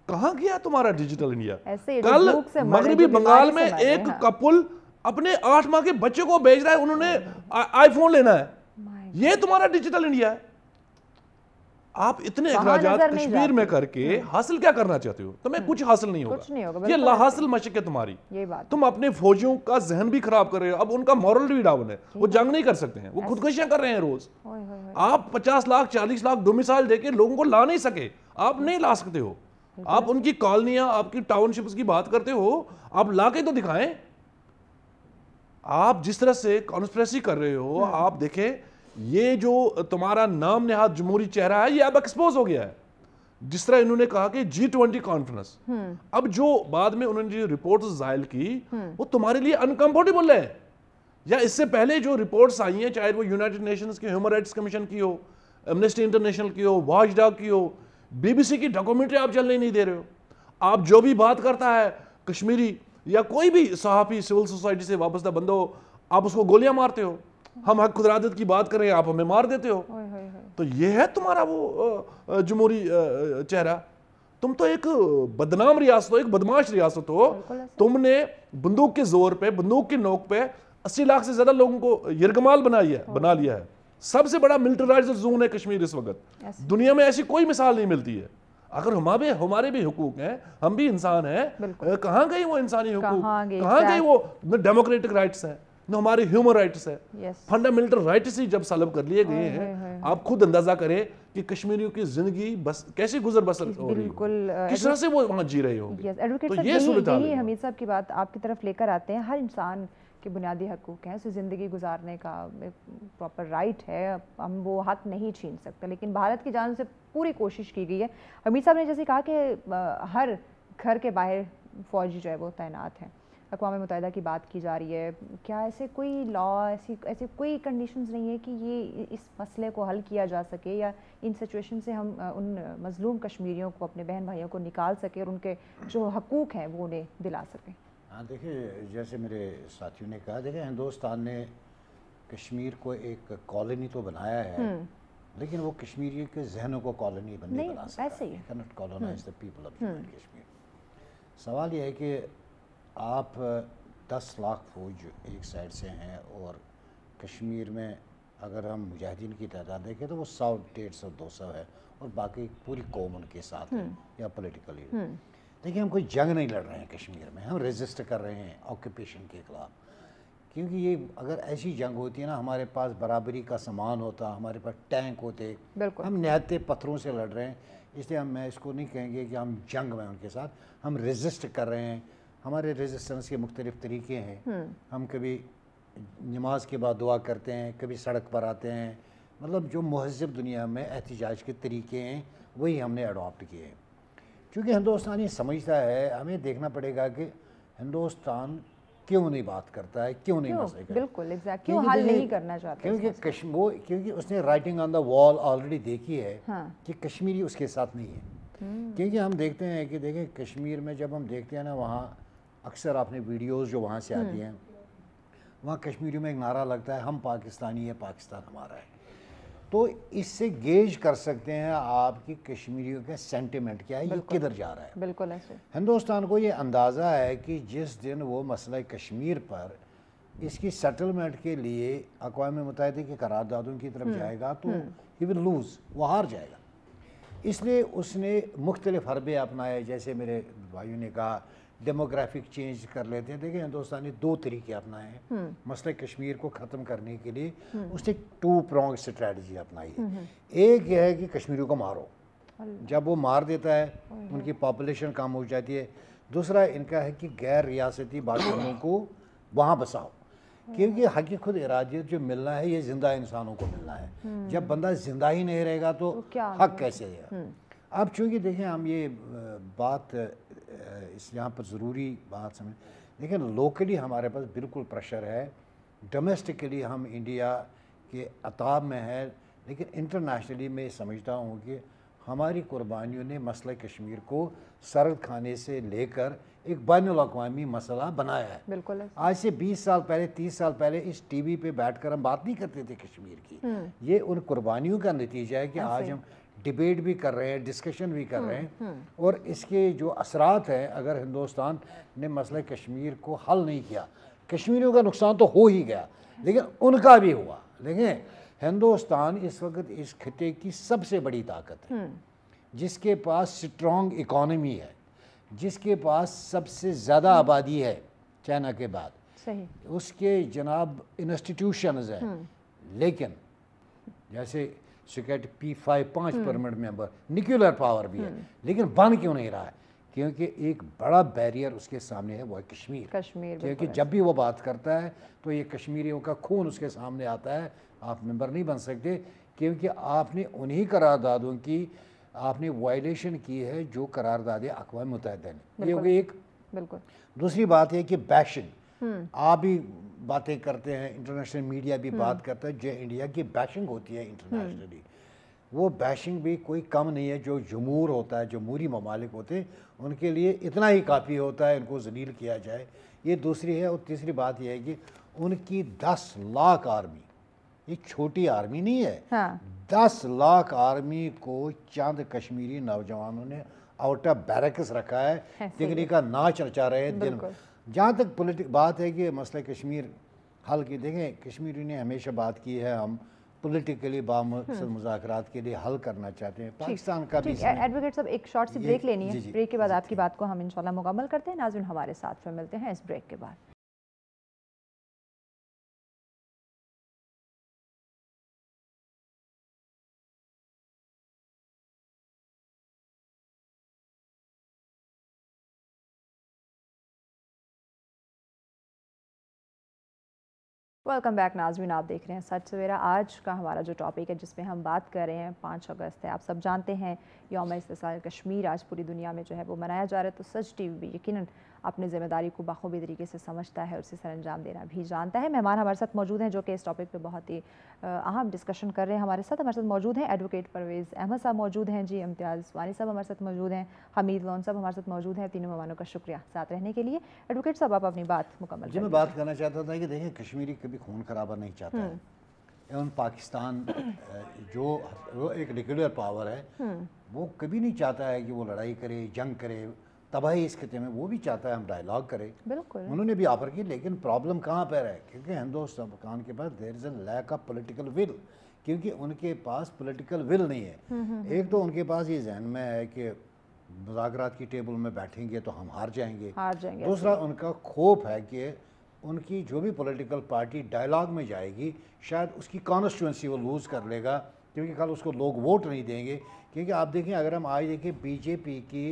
कहाँ गया तुम्हारा डिजिटल इंडिया कल मगरबी बंगाल में एक हाँ। कपुल अपने आठ माह के बच्चे को भेज रहा है उन्होंने आईफोन लेना है ये तुम्हारा डिजिटल इंडिया है आप इतने कश्मीर में करके हम्म। हासिल क्या करना चाहते हो तुम्हें हम्म। कुछ हासिल नहीं होगा कुछ ये ला हासिल मशक है तुम्हारी ये बात तुम अपने फौजियों का जहन भी खराब कर रहे हो अब उनका मॉरल भी डाउन है वो जंग नहीं कर सकते हैं वो खुदकुशियां कर रहे हैं रोज आप पचास लाख चालीस लाख दो डोमिसाइल देके लोगों को ला नहीं सके आप नहीं ला सकते हो आप उनकी कॉलोनियां आपकी टाउनशिप की बात करते हो आप ला के तो दिखाएं आप जिस तरह से कॉन्स्परेसी कर रहे हो हम्म। आप देखें ये जो तुम्हारा नाम नेहाद जमहूरी चेहरा है ये अब एक्सपोज हो गया है जिस तरह इन्होंने कहा कि जी ट्वेंटी कॉन्फ्रेंस अब जो बाद में उन्होंने जो रिपोर्ट जायल की हम्म। वो तुम्हारे लिए अनकंफर्टेबल है या इससे पहले जो रिपोर्ट्स आई हैं चाहे वो यूनाइटेड नेशंस के ह्यूमन राइट्स कमीशन की हो एमनेस्टी इंटरनेशनल की हो वॉच डॉग की हो बीबीसी की डॉक्यूमेंट्री आप चलने नहीं दे रहे हो आप जो भी बात करता है कश्मीरी या कोई भी सहाफ़ी सिविल सोसाइटी से वापस बंदो आप उसको गोलियां मारते हो हम हक खुदरादत की बात करें आप हमें मार देते हो तो ये है तुम्हारा वो जमहूरी चेहरा तुम तो एक बदनाम रियासत हो एक बदमाश रियासत हो तुमने बंदूक के जोर पे बंदूक की नोक पे अस्सी लाख से ज्यादा लोगों को यरगमाल बनाई है बना लिया है सबसे बड़ा मिल्टराइज जोन है कश्मीर इस वक्त दुनिया में ऐसी कोई मिसाल नहीं मिलती है अगर हमारे हमारे भी हुकूक हैं हम भी इंसान हैं कहाँ गई वो इंसानी हुकूक कहाँ गई वो न डेमोक्रेटिक राइट्स हैं न हमारे ह्यूमन राइट्स हैं फंडामेंटल राइट्स ही जब सलब कर लिए गए हैं आप खुद अंदाजा करें कि कश्मीरियों की जिंदगी बस कैसे गुजर बसर हो रही किस तरह से वो वहाँ जी रहे हो तो ये हमीद साहब की बात आपकी तरफ लेकर आते हैं हर इंसान के बुनियादी हकूक़ हैं उसे ज़िंदगी गुजारने का प्रॉपर राइट है हम वो हक नहीं छीन सकते लेकिन भारत की जान से पूरी कोशिश की गई है हमीद साहब ने जैसे कहा कि हर घर के बाहर फ़ौजी जो है वो तैनात हैं अकवा मुतहदा की बात की जा रही है क्या ऐसे कोई लॉ ऐसी ऐसे कोई कंडीशन नहीं है कि ये इस मसले को हल किया जा सके या इन सिचुएशन से हम उन मज़लूम कश्मीरियों को अपने बहन भाइयों को निकाल सकें और उनके जो हकूक़ हैं वो उन्हें दिला सकें हाँ देखिए जैसे मेरे साथियों ने कहा देखिए हिंदुस्तान ने कश्मीर को एक कॉलोनी तो बनाया है हम्म। लेकिन वो कश्मीरी के जहनों को कॉलोनी बनने बना people of hmm. Hmm. Kashmir सवाल यह है कि आप दस लाख फौज एक साइड से हैं और कश्मीर में अगर हम मुजाहिदीन की तादाद देखें तो वो सौ डेढ़ सौ दो सौ है और बाकी पूरी कौम उनके साथ है या पोलिटिकली देखिए हम कोई जंग नहीं लड़ रहे हैं कश्मीर में हम रजिस्टर कर रहे हैं ऑक्यूपेशन के खिलाफ क्योंकि ये अगर ऐसी जंग होती है ना हमारे पास बराबरी का सामान होता हमारे पास टैंक होते हम नहाते पत्थरों से लड़ रहे हैं इसलिए हम मैं इसको नहीं कहेंगे कि हम जंग में उनके साथ हम रजिस्ट कर रहे हैं हमारे रजिस्टेंस के मुख्तलिफ तरीके हैं हम्म। हम कभी नमाज के बाद दुआ करते हैं कभी सड़क पर आते हैं मतलब जो महजब दुनिया में एहतजाज के तरीके हैं वही हमने अडोप्ट किए हैं क्योंकि हिंदुस्तानी समझता है हमें देखना पड़ेगा कि हिंदुस्तान क्यों नहीं बात करता है क्यों नहीं मसले बिल्कुल क्यों हाल नहीं करना चाहता क्योंकि वो क्योंकि उसने writing on the wall already देखी है हाँ। कि कश्मीरी उसके साथ नहीं है हम्म। क्योंकि हम देखते हैं कि देखें कश्मीर में जब हम देखते हैं ना वहाँ अक्सर आपने वीडियोस जो वहाँ से आती हम्म। हैं वहाँ कश्मीरी में एक नारा लगता है हम पाकिस्तानी है पाकिस्तान हमारा है तो इससे गेज कर सकते हैं आपकी कश्मीरियों के सेंटिमेंट क्या है ये किधर जा रहा है बिल्कुल ऐसे हिंदुस्तान को ये अंदाज़ा है कि जिस दिन वो मसला कश्मीर पर इसकी सेटलमेंट के लिए अकवा मुतहद की करारदादों की तरफ हम्म, जाएगा तो ही विल लूज़ वो हार जाएगा इसलिए उसने मुख्तलिफ हरबे अपनाए जैसे मेरे भाइयों ने कहा डेमोग्राफिक चेंज कर लेते हैं देखिए हिंदुस्तान ने दो तरीके अपनाए हैं हम्म। मसले कश्मीर को ख़त्म करने के लिए हम्म। उसने टू प्रॉन्ग स्ट्रेटजी अपनाई है हम्म, एक यह है कि कश्मीरियों को मारो जब वो मार देता है उनकी पॉपुलेशन कम हो जाती है दूसरा इनका है कि गैर रियासती बाशिंदों को वहाँ बसाओ क्योंकि हकी खुद इरादियत जो मिलना है ये ज़िंदा इंसानों को मिलना है जब बंदा ज़िंदा ही नहीं रहेगा तो, तो हक कैसे है अब चूंकि देखें हम ये बात इस यहाँ पर ज़रूरी बात समझ लेकिन लोकली हमारे पास बिल्कुल प्रेशर है डोमेस्टिकली हम इंडिया के अताब में है लेकिन इंटरनेशनली मैं समझता हूँ कि हमारी कुर्बानियों ने मसला कश्मीर को सरद खाने से लेकर एक बैन अवी मसला बनाया है बिल्कुल है। आज से 20 साल पहले 30 साल पहले इस टीवी पे बैठकर हम बात नहीं करते थे कश्मीर की हम्म। ये उन कुर्बानियों का नतीजा है कि हाँ आज हम डिबेट भी कर रहे हैं डिस्कशन भी कर हम्म, रहे हैं हम्म। और इसके जो असरात हैं अगर हिंदुस्तान ने मसला कश्मीर को हल नहीं किया कश्मीरियों का नुकसान तो हो ही गया लेकिन उनका भी हुआ लेकिन हिंदुस्तान इस वक्त इस खत्े की सबसे बड़ी ताकत है हम्म। जिसके पास स्ट्रॉन्ग इकॉनमी है जिसके पास सबसे ज़्यादा आबादी है चाइना के बाद सही। उसके जनाब इंस्टीट्यूशन हैं लेकिन जैसे सिकेट पी फाइव पाँच परमानेंट मेंबर न्यूक्लियर पावर भी है hmm. लेकिन बन क्यों नहीं रहा है क्योंकि एक बड़ा बैरियर उसके सामने है वो है कश्मीर कश्मीर क्योंकि जब भी वो बात करता है तो ये कश्मीरियों का खून उसके सामने आता है आप मेंबर नहीं बन सकते क्योंकि आपने उन्हीं करारदादों की आपने वायलेशन की है जो करारदादे अकवा मुतहद ने ये हो गई एक बिल्कुल दूसरी बात है कि बैशन हम्म। आप भी बातें करते हैं इंटरनेशनल मीडिया भी हम्म। बात करता है जो इंडिया की बैशिंग होती है इंटरनेशनली हम्म। वो बैशिंग भी कोई कम नहीं है जो जमूर होता है जमहूरी ममालिक होते हैं उनके लिए इतना ही काफ़ी होता है इनको जलील किया जाए ये दूसरी है और तीसरी बात यह है कि उनकी दस लाख आर्मी ये छोटी आर्मी नहीं है हाँ। दस लाख आर्मी को चंद कश्मीरी नौजवानों ने आउट ऑफ बैरक्स रखा है दिखने का नाच रचा रहे हैं दिन जहाँ तक पॉलिटिक बात है कि मसला कश्मीर हल की देखें कश्मीरी ने हमेशा बात की है हम पोलिटिकली बामकसद हम्म। मुजाकर के लिए हल करना चाहते हैं पाकिस्तान का भी एडवोकेट साहब एक शॉर्ट सी ब्रेक लेनी है ब्रेक के बाद आपकी बात को हम इंशाल्लाह मुकम्मल करते हैं नाजुन हमारे साथ फिर मिलते हैं इस ब्रेक के बाद वेलकम बैक नाजमिन आप देख रहे हैं सच सवेरा आज का हमारा जो टॉपिक है जिसमें हम बात कर रहे हैं पाँच अगस्त है आप सब जानते हैं योम इसल कश्मीर आज पूरी दुनिया में जो है वो मनाया जा रहा है तो सच टी भी यकीन अपनी ज़िम्मेदारी को बाखूबी तरीके से समझता है और उसे अंजाम देना भी जानता है मेहमान हमारे साथ मौजूद हैं जो कि इस टॉपिक पे बहुत ही अहम डिस्कशन कर रहे हैं हमारे साथ हमारे साथ मौजूद हैं एडवोकेट परवेज़ अहमद साहब मौजूद हैं जी इम्तियाज़ वानी साहब हमारे साथ मौजूद हैं हमीद लोन साहब हमारे साथ मौजूद हैं तीनों मेहमानों का शुक्रिया साथ रहने के लिए एडवोकेट साहब आप अपनी बात मुकम्मल जी मैं बात करना चाहता था कि देखिए कश्मीरी कभी खून खराबा नहीं चाहता एवं पाकिस्तान *clears throat* जो एक निकुलर पावर है हम्म। वो कभी नहीं चाहता है कि वो लड़ाई करे जंग करे तबाही इस खत्े में वो भी चाहता है हम डायलॉग करें बिल्कुल उन्होंने भी ऑफर की लेकिन प्रॉब्लम कहाँ पर है क्योंकि हिंदुस्तान के पास there is a lack of political will क्योंकि उनके पास पोलिटिकल विल नहीं है हम्म, हम्म, एक तो उनके पास ये जहन में है कि मुजाकर की टेबल में बैठेंगे तो हम हार जाएंगे हार जाएंगे दूसरा उनका खोफ है कि उनकी जो भी पॉलिटिकल पार्टी डायलॉग में जाएगी शायद उसकी कॉन्स्टिट्यूंसी वो लूज़ कर लेगा क्योंकि कल उसको लोग वोट नहीं देंगे क्योंकि आप देखें अगर हम आज देखें बीजेपी की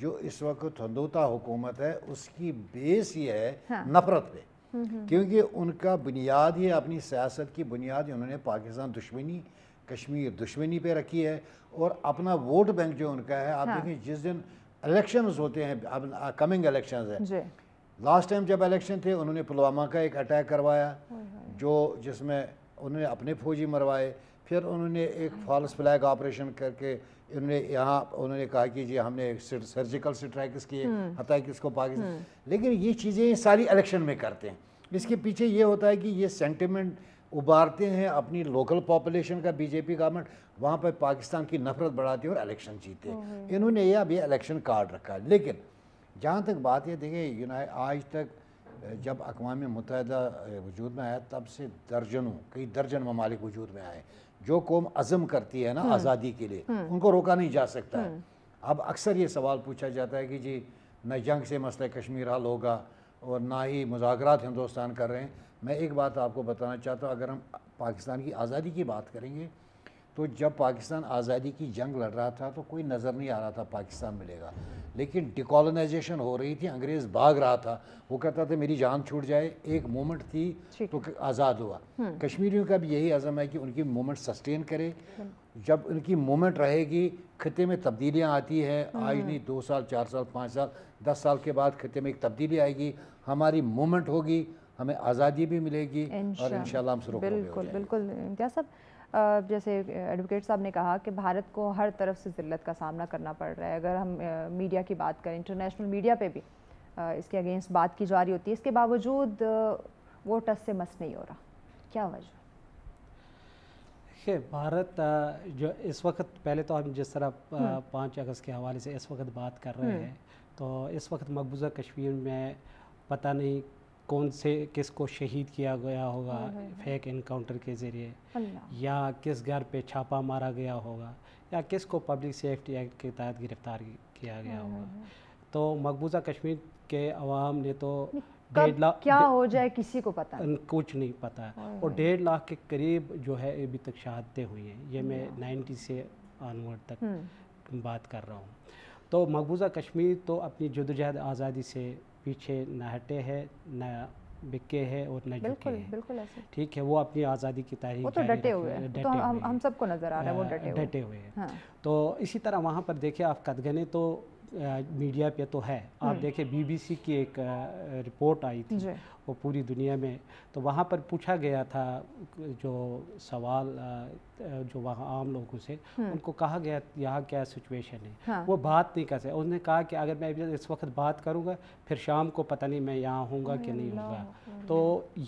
जो इस वक्त हंदोता हुकूमत है उसकी बेस ये है हाँ। नफरत पे हम्म, हम्म। क्योंकि उनका बुनियाद ही अपनी सियासत की बुनियाद उन्होंने पाकिस्तान दुश्मनी कश्मीर दुश्मनी पे रखी है और अपना वोट बैंक जो उनका है आप हाँ। देखें जिस दिन इलेक्शंस होते हैं अब कमिंग इलेक्शंस है लास्ट टाइम जब इलेक्शन थे उन्होंने पुलवामा का एक अटैक करवाया जो जिसमें उन्होंने अपने फौजी मरवाए फिर उन्होंने एक फॉल्स फ्लैग ऑपरेशन करके उन्होंने यहाँ उन्होंने कहा कि जी हमने सर्जिकल स्ट्राइक्स किए हम्म। हत्या किसको पाकिस्तान हम्म। लेकिन ये चीज़ें सारी इलेक्शन में करते हैं इसके पीछे ये होता है कि ये सेंटिमेंट उबारते हैं अपनी लोकल पॉपुलेशन का बीजेपी गवर्नमेंट वहाँ पर पाकिस्तान की नफरत बढ़ाती है और इलेक्शन जीते इन्होंने ये अभी इलेक्शन कार्ड रखा है लेकिन जहाँ तक बात यह देखिए यूनाइट आज तक जब अकवा मुतहद वजूद में आया तब से दर्जनों कई दर्जन ममालिक वजूद में आए जो कौम अज़म करती है ना हम्म। आज़ादी के लिए हम्म। उनको रोका नहीं जा सकता है हम्म। अब अक्सर ये सवाल पूछा जाता है कि जी न जंग से मसला कश्मीर हल होगा और ना ही मुजाकरात हिंदुस्तान कर रहे हैं मैं एक बात आपको बताना चाहता हूँ अगर हम पाकिस्तान की आज़ादी की बात करेंगे तो जब पाकिस्तान आज़ादी की जंग लड़ रहा था तो कोई नज़र नहीं आ रहा था पाकिस्तान मिलेगा लेकिन डिकॉलोनाइजेशन हो रही थी अंग्रेज़ भाग रहा था वो कहता था मेरी जान छूट जाए एक मोमेंट थी तो आज़ाद हुआ हम्म। कश्मीरियों का भी यही आज़म है कि उनकी मूवमेंट सस्टेन करे जब उनकी मोमेंट रहेगी खत्े में तब्दीलियाँ आती है हम्म। आज नहीं दो साल चार साल पाँच साल दस साल के बाद खत्े में एक तब्दीली आएगी हमारी मोमेंट होगी हमें आज़ादी भी मिलेगी और इन शुरू बिल्कुल बिल्कुल क्या सब जैसे एडवोकेट साहब ने कहा कि भारत को हर तरफ से ज़िल्लत का सामना करना पड़ रहा है अगर हम मीडिया की बात करें इंटरनेशनल मीडिया पे भी इसके अगेंस्ट बात की जा रही होती है इसके बावजूद वो टस से मस नहीं हो रहा क्या वजह देखिए भारत जो इस वक्त पहले तो हम जिस तरह हम्म। पाँच अगस्त के हवाले से इस वक्त बात कर रहे हम्म। हैं तो इस वक्त मकबूजा कश्मीर में पता नहीं कौन से किसको शहीद किया गया होगा हाँ, हाँ, हाँ। फेक इनकाउंटर के ज़रिए या किस घर पे छापा मारा गया होगा या किसको पब्लिक सेफ्टी एक्ट के तहत गिरफ्तार किया गया होगा तो मकबूजा कश्मीर के अवाम ने तो डेढ़ लाख क्या हो जाए किसी को पता नहीं कुछ नहीं पता और डेढ़ लाख के करीब जो है अभी तक शहादतें हुई हैं ये मैं नाइन्टी से ऑनवर्ड तक हम्म। बात कर रहा हूँ तो मकबूजा कश्मीर तो अपनी जदोजहद आज़ादी से पीछे न हटे है न बिके है और न बिल्कुल है। बिल्कुल ऐसे ठीक है वो अपनी आज़ादी की तारीख वो तो डटे हुए हैं तो हम, हम सबको नजर आ रहा है वो हाँ, डटे हुए हैं हाँ। तो इसी तरह वहाँ पर देखिए आप कदगने तो मीडिया पे तो है आप हम्म। देखें बीबीसी की एक रिपोर्ट आई थी वो पूरी दुनिया में तो वहाँ पर पूछा गया था जो सवाल जो वहाँ आम लोगों से हम्म। उनको कहा गया यहाँ क्या सिचुएशन है हाँ। वो बात नहीं कर सकते उन्होंने कहा कि अगर मैं इस वक्त बात करूँगा फिर शाम को पता नहीं मैं यहाँ हूँगा कि नहीं होगा तो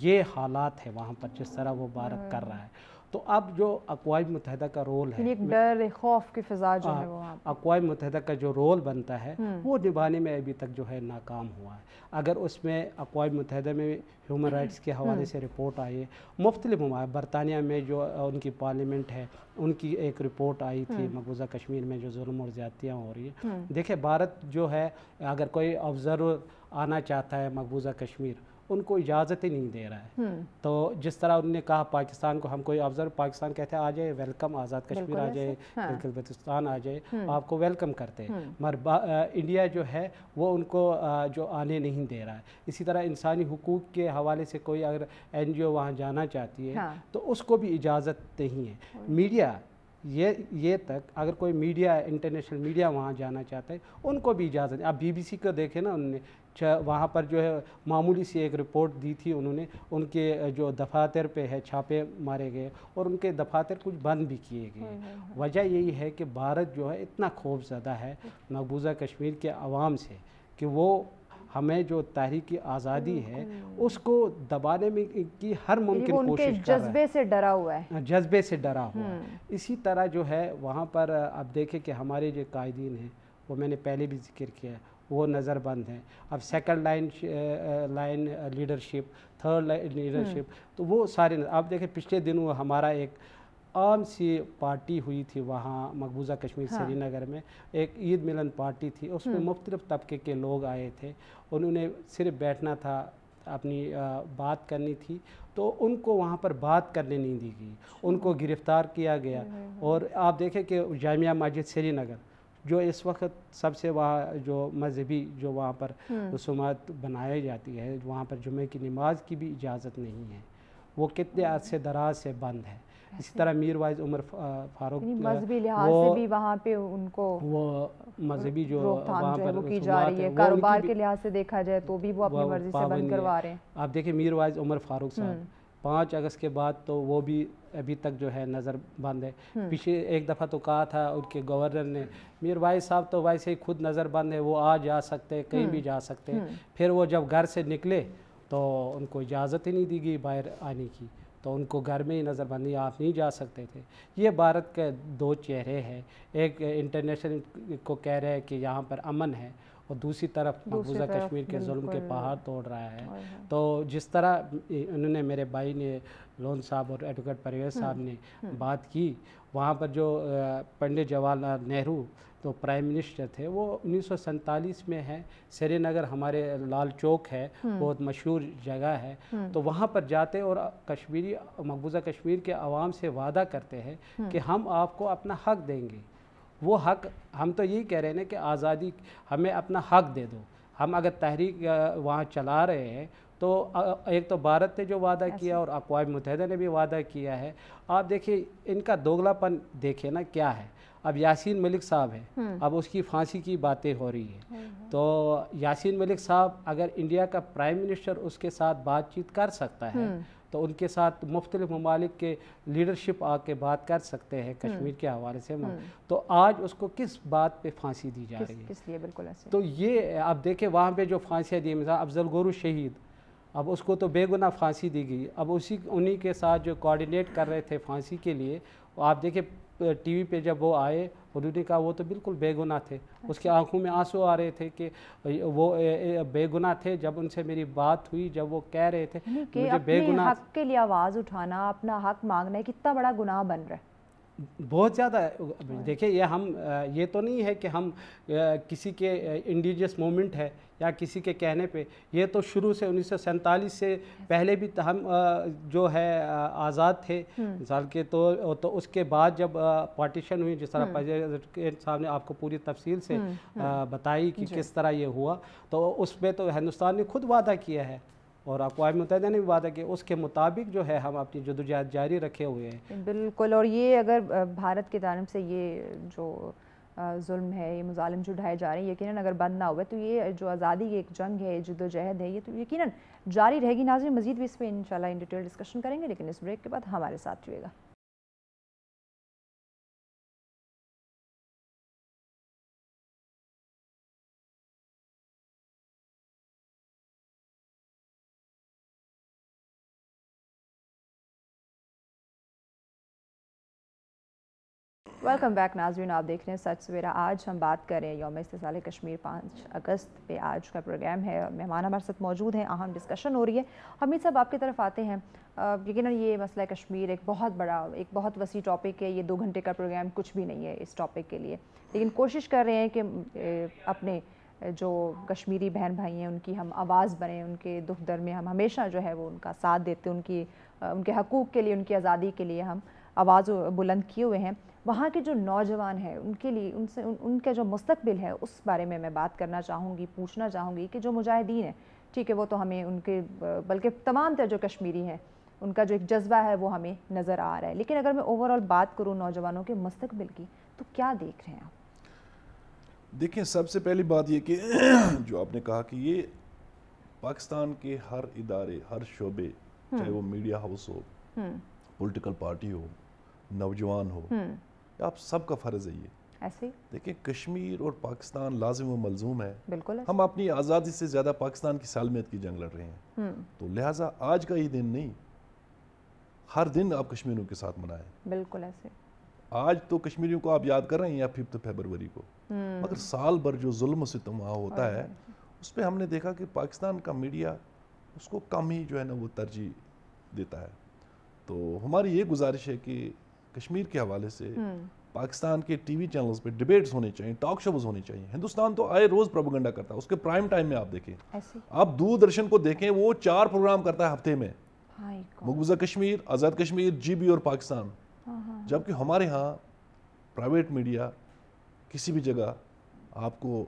ये हालात है वहाँ पर जिस तरह वो भारत हम्म। कर रहा है तो अब जो अकवा मुतहद का रोल है एक डर खौफ की फिजा जो आ, हाँ, है वो अकवा का जो रोल बनता है हम्म। वो निभाने में अभी तक जो है नाकाम हुआ है अगर उसमें अकवा मुतहद में ह्यूमन राइट्स के हवाले हम्म। से रिपोर्ट आई है मुख्तलि बरतानिया में जो उनकी पार्लियामेंट है उनकी एक रिपोर्ट आई थी हम्म। मकबूजा कश्मीर में जो जुल्म और ज़्यादतियाँ हो रही हैं देखिए भारत जो है अगर कोई ऑब्ज़र्व आना चाहता है मकबूजा कश्मीर उनको इजाज़त ही नहीं दे रहा है हम्म। तो जिस तरह उन्होंने कहा पाकिस्तान को हम कोई ऑब्जर्व पाकिस्तान कहते हैं आ जाए वेलकम आज़ाद कश्मीर आ जाए हाँ। बिल्कुल बल्तिस्तान आ जाए हम्म। आपको वेलकम करते हैं हम्म। मगर इंडिया जो है वो उनको जो आने नहीं दे रहा है इसी तरह इंसानी हकूक़ के हवाले से कोई अगर एन जी ओ वहाँ जाना चाहती है हाँ। तो उसको भी इजाज़त नहीं है मीडिया ये ये तक अगर कोई मीडिया इंटरनेशनल मीडिया वहाँ जाना चाहता है उनको भी इजाज़त आप बीबीसी को देखें ना उनने वहाँ पर जो है मामूली सी एक रिपोर्ट दी थी उन्होंने उनके जो दफातर पे है छापे मारे गए और उनके दफातर कुछ बंद भी किए गए हम्म, हम्म, हम्म। वजह यही है कि भारत जो है इतना खौफजदा है मकबूजा कश्मीर के आवाम से कि वो हमें जो तहरीकी आज़ादी है उसको दबाने में की हर मुमकिन कोशिश जज्बे से डरा हुआ है जज्बे से डरा हुआ है हाँ, इसी तरह जो है वहाँ पर आप देखें कि हमारे जो कायदीन हैं वो मैंने पहले भी जिक्र किया वो नज़रबंद हैं अब second line line leadership third line leadership तो वो सारे आप देखें पिछले दिनों हमारा एक आम सी पार्टी हुई थी वहाँ मकबूजा कश्मीर हाँ। श्रीनगर में एक ईद मिलन पार्टी थी उसमें हम्म। मुख्तलिफ तबके के लोग आए थे उन्होंने सिर्फ बैठना था अपनी बात करनी थी तो उनको वहाँ पर बात करने नहीं दी गई उनको गिरफ़्तार किया गया हम्म, हम्म, और आप देखें कि जामिया मस्जिद श्रीनगर जो इस वक्त सबसे वहाँ जो मजहबी जो वहाँ पर हम्म। रसूमात बनाई जाती है वहाँ पर जुमे की नमाज की भी इजाज़त नहीं है वो कितने हम्म। अरसे दराज से बंद है इसी तरह मीर वाइज उमर फारूक मजहबी लिहाज से भी वहाँ पे उनको वो मजहबी जो वहाँ पर की जा रही है कारोबार के लिहाज से देखा जाए तो भी वो अपनी मर्जी से बंद करवा रहे हैं आप देखिए मीर वाइज उमर फारूक साहब हम्म। पाँच अगस्त के बाद तो वो भी अभी तक जो है नज़र बंद है हम्म। पीछे एक दफ़ा तो कहा था उनके गवर्नर ने मीर भाई साहब तो वैसे ही खुद नज़र बंद है वो आ जा सकते हैं कहीं भी हम्म। जा सकते हैं हम्म। फिर वो जब घर से निकले तो उनको इजाज़त ही नहीं दी गई बाहर आने की तो उनको घर में ही नज़रबंदी आप नहीं जा सकते थे ये भारत के दो चेहरे हैं एक इंटरनेशनल को कह रहे हैं कि यहाँ पर अमन है और दूसरी तरफ मकबूजा कश्मीर के जुल्म के पहाड़ तोड़ रहा है हाँ। तो जिस तरह इन्होंने मेरे भाई ने लोन साहब और एडवोकेट परवेज हाँ। साहब ने हाँ। बात की वहाँ पर जो पंडित जवाहरलाल नेहरू तो प्राइम मिनिस्टर थे वो उन्नीस में है श्रीनगर हमारे लाल चौक है बहुत मशहूर जगह है तो वहाँ पर जाते और कश्मीरी मकबूजा कश्मीर के आवाम से वादा करते हैं कि हम आपको अपना हक देंगे वो हक हम तो यही कह रहे हैं ना कि आज़ादी हमें अपना हक दे दो हम अगर तहरीक वहाँ चला रहे हैं तो एक तो भारत ने जो वादा किया और अकवा मुतहदा ने भी वादा किया है आप देखिए इनका दोगलापन देखे ना क्या है अब यासीन मलिक साहब है हम्म। अब उसकी फांसी की बातें हो रही है हम्म, हम्म। तो यासीन मलिक साहब अगर इंडिया का प्राइम मिनिस्टर उसके साथ बातचीत कर सकता है तो उनके साथ मुख्तलि ममालिक के लीडरशिप आके बात कर सकते हैं हम्म। कश्मीर के हवाले से हम्म। तो आज उसको किस बात पे फांसी दी जा किस, रही है किस लिए बिल्कुल ऐसे तो ये आप देखें वहाँ पे जो फांसियाँ दी मिसाल अफजल गोरू शहीद अब उसको तो बेगुना फांसी दी गई अब उसी उन्हीं के साथ जो कोऑर्डिनेट कर रहे थे फांसी के लिए आप देखें टीवी पे जब वो आए उन्होंने कहा वो तो बिल्कुल बेगुनाह थे अच्छा। उसकी आंखों में आंसू आ रहे थे कि वो बेगुनाह थे जब उनसे मेरी बात हुई जब वो कह रहे थे मुझे बेगुनाह हक के लिए आवाज़ उठाना अपना हक मांगना कितना बड़ा गुनाह बन रहा है बहुत ज़्यादा हाँ देखिए ये हम ये तो नहीं है कि हम किसी के इंडिजियस मोमेंट है या किसी के कहने पे ये तो शुरू से उन्नीस से पहले भी हम जो है आज़ाद थे मिसाल हम्म। के तो तो उसके बाद जब पार्टीशन हुई जिस तरह हम्म। साहब ने आपको पूरी तफसील से हम्म, बताई कि किस तरह ये हुआ तो उसमें तो हिंदुस्तान ने खुद वादा किया है और अकवा मुतहद ने भी वादा कि उसके मुताबिक जो है हम अपनी जदोजहद जारी रखे हुए हैं बिल्कुल और ये अगर भारत की जानब से ये जो जुल्म है ये मुजालिम जो ढाए जा रहे हैं यकीन अगर बंद ना हुए तो ये जो आज़ादी की एक जंग है जदोजहद है ये तो यकीन जारी रहेगी नाजर मजीद भी इस पर इन इन डिटेल डिस्कशन करेंगे लेकिन इस ब्रेक के बाद हमारे साथ रहिएगा वेलकम बैक नाजरीन आप देख रहे हैं सच सवेरा आज हम बात करें योम इस्ताल कश्मीर पाँच अगस्त पे आज का प्रोग्राम है मेहमान हमारे साथ मौजूद हैं अहम डिस्कशन हो रही है हमीद साहब आपकी तरफ आते हैं यकीन ये मसला कश्मीर एक बहुत बड़ा एक बहुत वसी टॉपिक है ये दो घंटे का प्रोग्राम कुछ भी नहीं है इस टॉपिक के लिए लेकिन कोशिश कर रहे हैं कि अपने जो कश्मीरी बहन भाई हैं उनकी हम आवाज़ बने उनके दुख दर में हम हमेशा जो है वो उनका साथ देते उनकी उनके हकूक़ के लिए उनकी आज़ादी के लिए हम आवाज़ बुलंद किए हुए हैं वहाँ के जो नौजवान हैं उनके लिए उनसे उन, उनका जो मुस्तबिल है उस बारे में मैं बात करना चाहूँगी पूछना चाहूँगी कि जो मुजाहिदीन है ठीक है वो तो हमें उनके बल्कि तमाम तर जो कश्मीरी हैं उनका जो एक जज्बा है वो हमें नज़र आ रहा है लेकिन अगर मैं ओवरऑल बात करूँ नौजवानों के मुस्तबिल की तो क्या देख रहे हैं आप देखिए सबसे पहली बात ये कि *clears throat* जो आपने कहा कि ये पाकिस्तान के हर इदारे हर शोबे चाहे हम्म। वो मीडिया हाउस हो हम्म। पॉलिटिकल पार्टी हो नौजवान हो हम्म। आप सबका फ़र्ज़ है ये देखिए कश्मीर और पाकिस्तान लाजिम व मलजूम है बिल्कुल है। हम अपनी आज़ादी से ज़्यादा पाकिस्तान की सालमियत की जंग लड़ रहे हैं हम्म। तो लिहाजा आज का ही दिन नहीं हर दिन आप कश्मीरियों के साथ मनाए बिल्कुल ऐसे आज तो कश्मीरियों को आप याद कर रहे हैं या फिफ्थ फेबरवरी को हम्म। मगर साल भर जो जुल्म से तमाह होता है उस पर हमने देखा कि पाकिस्तान का मीडिया उसको कम ही जो है ना वो तरजीह देता है तो हमारी ये गुजारिश है कि कश्मीर के हवाले से हम्म। पाकिस्तान के टीवी चैनल्स पे डिबेट्स होने चाहिए टॉक शोज होने चाहिए हिंदुस्तान तो आए रोज प्रोपोगंडा करता है उसके प्राइम टाइम में आप देखें आप दूरदर्शन को देखें वो चार प्रोग्राम करता है हफ्ते में मकबूजा कश्मीर आज़ाद कश्मीर जीबी और पाकिस्तान हाँ, हाँ, हाँ। जबकि हमारे यहाँ प्राइवेट मीडिया किसी भी जगह आपको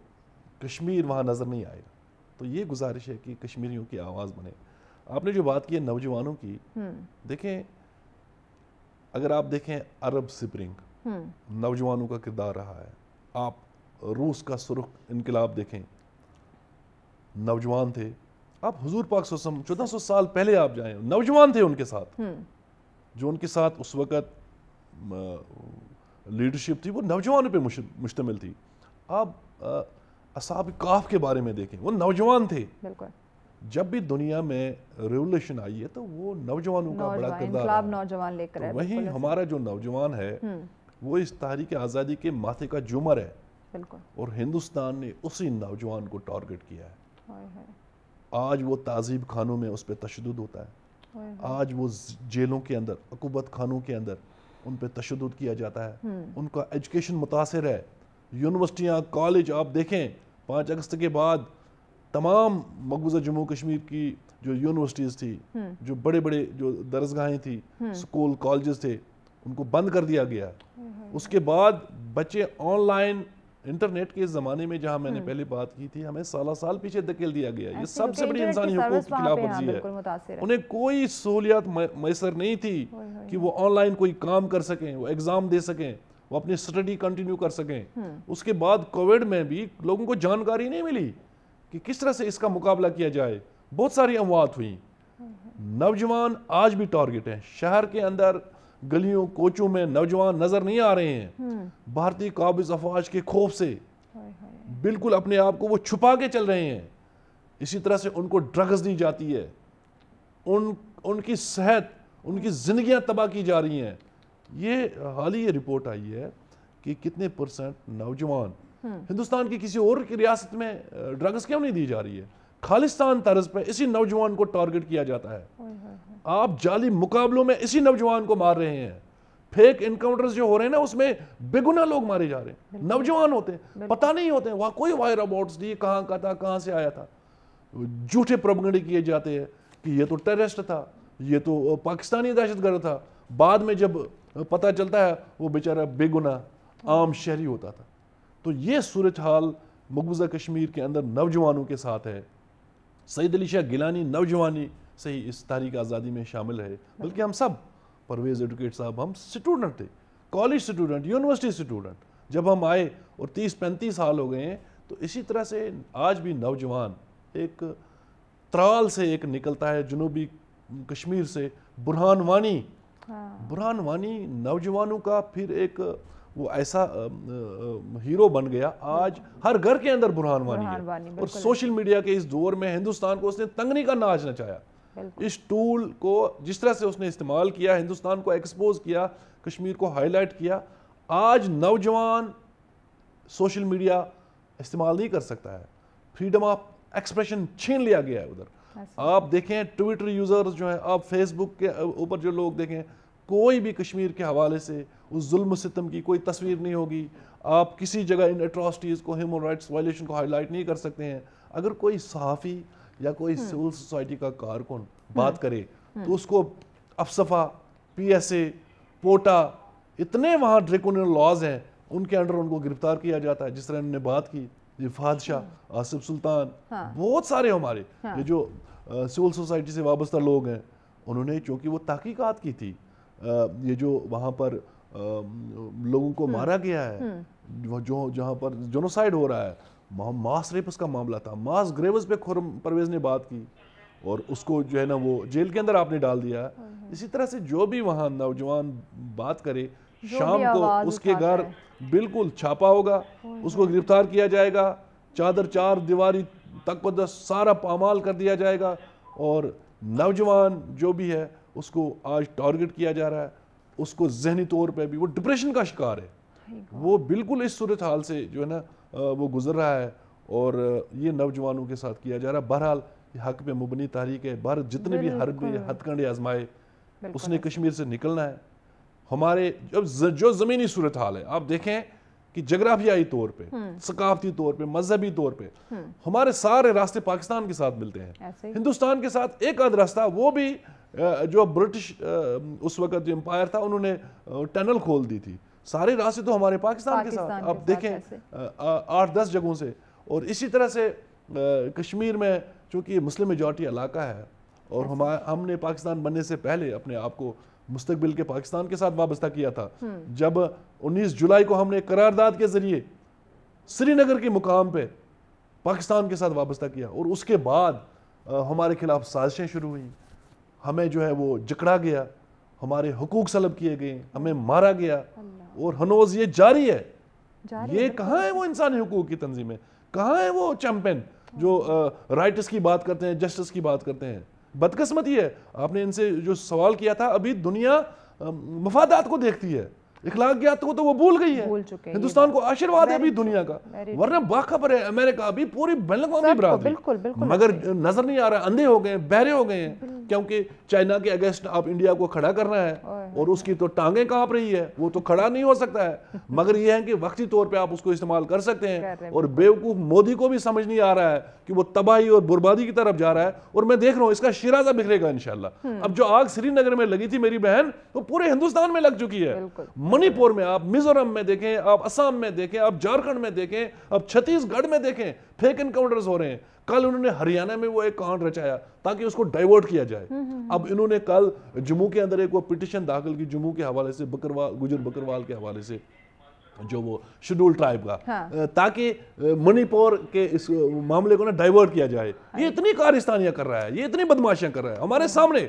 कश्मीर वहाँ नज़र नहीं आएगा तो ये गुजारिश है कि कश्मीरियों की आवाज़ बने आपने जो बात की है नौजवानों की हम्म। देखें अगर आप देखें अरब स्प्रिंग हम्म। नौजवानों का किरदार रहा है आप रूस का सुरुख इनकलाब देखें नौजवान थे आप हजूर पाक सोसम चौदह सौ साल पहले आप जाएं नौजवान थे उनके साथ हम्म। जो उनके साथ उस वक़्त लीडरशिप थी वो नौजवानों पे मुश्तमिल थी आप असाब काफ के बारे में देखें वो नौजवान थे बिल्कुल जब भी दुनिया में रेवोल्यूशन आई है तो वो नौजवानों का बड़ा किरदार नौजवान लेकर तो वही हमारा जो नौजवान है हम्म। वो इस तारीख आज़ादी के माथे का जुमर है और हिंदुस्तान ने उसी नौजवान को टारगेट किया है आज वो तहजीब खानों में उस पर तशद होता है आज वो जेलों के अंदर अकूबत खानों के अंदर उन पर तशद किया जाता है हम्म। उनका एजुकेशन मुतासर है यूनिवर्सिटियाँ कॉलेज आप देखें पाँच अगस्त के बाद तमाम मकबूजा जम्मू कश्मीर की जो यूनिवर्सिटीज़ थी हम्म। जो बड़े बड़े जो दरसगाहें थी स्कूल हम्म। कॉलेज थे उनको बंद कर दिया गया हम्म, उसके बाद बच्चे ऑनलाइन इंटरनेट के ज़माने में जहाँ मैंने पहले बात की थी हमें साला साल पीछे धकेल दिया गया ये सबसे बड़ी इंसानी हकूक की वर्जी है उन्हें कोई सहूलियात मैसर नहीं थी कि वो ऑनलाइन कोई काम कर सकें वो एग्ज़ाम दे सकें वो अपनी स्टडी कंटिन्यू कर सकें उसके बाद कोविड में भी लोगों को जानकारी नहीं मिली कि किस तरह से इसका मुकाबला किया जाए बहुत सारी अमवात हुई नौजवान आज भी टारगेट हैं शहर के अंदर गलियों कोचों में नौजवान नजर नहीं आ रहे हैं हम्म। भारतीय काबिज अफवाज के खौफ से बिल्कुल अपने आप को वो छुपा के चल रहे हैं इसी तरह से उनको ड्रग्स दी जाती है उन उनकी सेहत उनकी जिंदगी तबाह की जा रही हैं ये हाल ही ये रिपोर्ट आई है कि कितने परसेंट नौजवान हिंदुस्तान की किसी और की रियासत में ड्रग्स क्यों नहीं दी जा रही है खालिस्तान तर्ज पर इसी नौजवान को टारगेट किया जाता है आप जाली मुकाबलों में इसी नौजवान को मार रहे हैं फेक इनकाउंटर्स जो हो रहे हैं ना उसमें बेगुना लोग मारे जा रहे हैं नौजवान होते हैं पता नहीं होते वहाँ कोई वायर अबाउट्स नहीं कहाँ का था कहाँ से आया था झूठे प्रोपगंडे किए जाते हैं कि ये तो टेररिस्ट था ये तो पाकिस्तानी दहशतगर्द था बाद में जब पता चलता है वो बेचारा बेगुना आम शहरी होता था तो ये सूरत हाल मकबूजा कश्मीर के अंदर नौजवानों के साथ है सईद अली शाह गिलानी नौजवानी से ही इस तारीख आज़ादी में शामिल है बल्कि हम सब परवेज़ एडवोकेट साहब हम स्टूडेंट थे कॉलेज स्टूडेंट यूनिवर्सिटी स्टूडेंट जब हम आए और तीस पैंतीस साल हो गए हैं तो इसी तरह से आज भी नौजवान एक त्राल से एक निकलता है जनूबी कश्मीर से बुरहान वानी हाँ। बुरहान वानी नौजवानों का फिर एक वो ऐसा हीरो बन गया आज हर घर के अंदर बुरहान वानी है और सोशल मीडिया के इस दौर में हिंदुस्तान को उसने तंगनी का नाच नचाया इस टूल को जिस तरह से उसने इस्तेमाल किया हिंदुस्तान को एक्सपोज किया कश्मीर को हाईलाइट किया आज नौजवान सोशल मीडिया इस्तेमाल नहीं कर सकता है फ्रीडम ऑफ एक्सप्रेशन छीन लिया गया है उधर अच्छा। आप देखें ट्विटर यूज़र्स जो हैं आप फेसबुक के ऊपर जो लोग देखें कोई भी कश्मीर के हवाले से उस जुल्म सितम की कोई तस्वीर नहीं होगी आप किसी जगह इन एट्रॉसिटीज़ को ह्यूमन राइट्स वायलेशन को हाईलाइट नहीं कर सकते हैं अगर कोई सहाफ़ी या कोई सिविल हम्म। सोसाइटी का कारकुन हम्म। बात करे तो हम्म। उसको अफसफा पी एस ए पोटा इतने वहाँ ड्रिकोनियल लॉज हैं उनके अंडर उनको गिरफ्तार किया जाता है जिस तरह उन्होंने बात की ये फादशाह आसिफ सुल्तान हाँ। बहुत सारे हमारे हाँ। ये जो सिविल सोसाइटी से वाबस्ता लोग हैं उन्होंने चूँकि वो तहकीकत की थी ये जो वहाँ पर लोगों को हम्म। मारा गया है हम्म। जो जहाँ पर जोनोसाइड हो रहा है मास रेपस का मामला था मास ग्रेवस पे परवेज ने बात की और उसको जो है ना वो जेल के अंदर आपने डाल दिया हम्म। इसी तरह से जो भी वहाँ नौजवान बात करे शाम को उसके घर बिल्कुल छापा होगा उसको गिरफ्तार किया जाएगा चादर चार दीवारी तकबदस सारा पामाल कर दिया जाएगा और नौजवान जो भी है उसको आज टारगेट किया जा रहा है उसको जहनी तौर पर भी वो डिप्रेशन का शिकार है वो बिल्कुल इस सूरत हाल से जो है ना वो गुजर रहा है और ये नौजवानों के साथ किया जा रहा है बहरहाल हक पे मुबनी तारीख है भारत जितने भी हर हथकंडे आजमाए उसने कश्मीर से निकलना है हमारे जब जो ज़मीनी सूरत हाल है आप देखें कि जगराफियाई तौर पे हम्म। सकाफती तौर पे मजहबी तौर पे हम्म। हमारे सारे रास्ते पाकिस्तान के साथ मिलते हैं हिंदुस्तान के साथ एक आध रास्ता वो भी जो ब्रिटिश उस वक्त जो एम्पायर था उन्होंने टनल खोल दी थी सारे रास्ते तो हमारे पाकिस्तान, पाकिस्तान के साथ आप देखें आठ दस जगहों से और इसी तरह से कश्मीर में चूँकि मुस्लिम मेजॉरिटी इलाका है और हम हमने पाकिस्तान बनने से पहले अपने आप को मुस्तबिल के पाकिस्तान के साथ वाबस्ता किया था हम्म। जब 19 जुलाई को हमने करारदाद के जरिए श्रीनगर के मुकाम पे पाकिस्तान के साथ वाबस्ता किया और उसके बाद हमारे खिलाफ साजिशें शुरू हुई हमें जो है वो जकड़ा गया हमारे हकूक सलब किए गए हमें मारा गया और हनोज ये जारी है जारी ये कहाँ है वो इंसानी हकूक की तंजीमें कहाँ है वो चैम्पियन जो राइटर्स की बात करते हैं जस्टिस की बात करते हैं बदकस्मती है आपने इनसे जो सवाल किया था अभी दुनिया मफादात को देखती है इखलाक गया तो वो तो वो भूल गई है भूल चुके हिंदुस्तान को आशीर्वाद है अभी दुनिया का वरना बाखबर है अमेरिका अभी पूरी बिल्कुल बिल्कुल मगर नजर नहीं आ रहा अंधे हो गए बहरे हो गए हैं क्योंकि चाइना के अगेंस्ट आप इंडिया को खड़ा करना है और उसकी तो टांगे कांप रही है वो तो खड़ा नहीं हो सकता है *laughs* मगर यह है कि वक्ती तौर पर आप उसको इस्तेमाल कर सकते हैं और बेवकूफ मोदी को भी समझ नहीं आ रहा है कि वो तबाही और बर्बादी की तरफ जा रहा है और मैं देख रहा हूँ इसका शिराजा बिखरेगा इनशाला हम्म। अब जो आग श्रीनगर में लगी थी मेरी बहन वो पूरे हिंदुस्तान में लग चुकी है मणिपुर में आप मिजोरम में देखें आप असम में देखें आप झारखंड में देखें आप छत्तीसगढ़ में देखें फेक इनकाउंटर्स हो रहे हैं कल उन्होंने हरियाणा में वो एक कांड रचाया ताकि उसको डाइवर्ट किया जाए हम्म, हम्म, हम्म। अब इन्होंने कल जम्मू के अंदर एक वो पिटिशन दाखिल की जम्मू के हवाले से बकरवाल गुजर बकरवाल के हवाले से जो वो शेड्यूल ट्राइब का हाँ। ताकि मणिपुर के इस मामले को ना डाइवर्ट किया जाए ये हाँ। इतनी कारिस्तानियां कर रहा है ये इतनी बदमाशियां कर रहा है हमारे सामने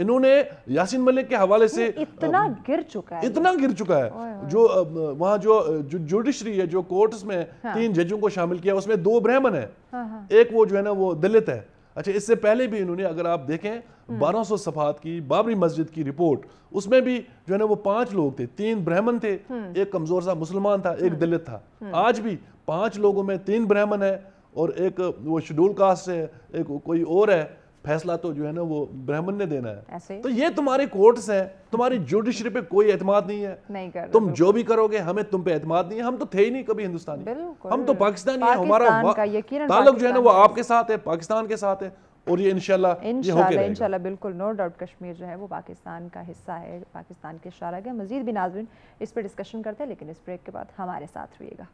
इन्होंने यासीन मलिक के हवाले से इतना गिर चुका है इतना गिर चुका है जो वहाँ जो जुडिशरी है जो कोर्ट्स में हाँ। तीन जजों को शामिल किया उसमें दो ब्राह्मण है हाँ, हाँ। एक वो जो है ना वो दलित है अच्छा इससे पहले भी इन्होंने अगर आप देखें 1200 हम्म। सफात की बाबरी मस्जिद की रिपोर्ट उसमें भी जो है ना वो पांच लोग थे तीन ब्राह्मण थे हम्म। एक कमजोर सा मुसलमान था एक हम्म। दलित था आज भी पांच लोगों में तीन ब्राह्मण है और एक वो शेड्यूल कास्ट है एक कोई और है फैसला तो जो है ना वो ब्राह्मण ने देना है ऐसे? तो ये तुम्हारे कोर्ट्स हैं तुम्हारी जुडिशरी पे कोई एतमाद नहीं है नहीं कर तुम जो भी करोगे हमें तुम पे एतमाद नहीं है हम तो थे ही नहीं कभी हिंदुस्तानी हम तो पाकिस्तानी है हमारा ताल्लुक जो है ना वो आपके साथ है पाकिस्तान के साथ है और ये इंशाल्लाह इंशाल्लाह बिल्कुल नो डाउट कश्मीर जो है वो पाकिस्तान का हिस्सा है पाकिस्तान के शारा के मजीद भी नाजरन इस पर डिस्कशन करते हैं लेकिन इस ब्रेक के बाद हमारे साथ रहिएगा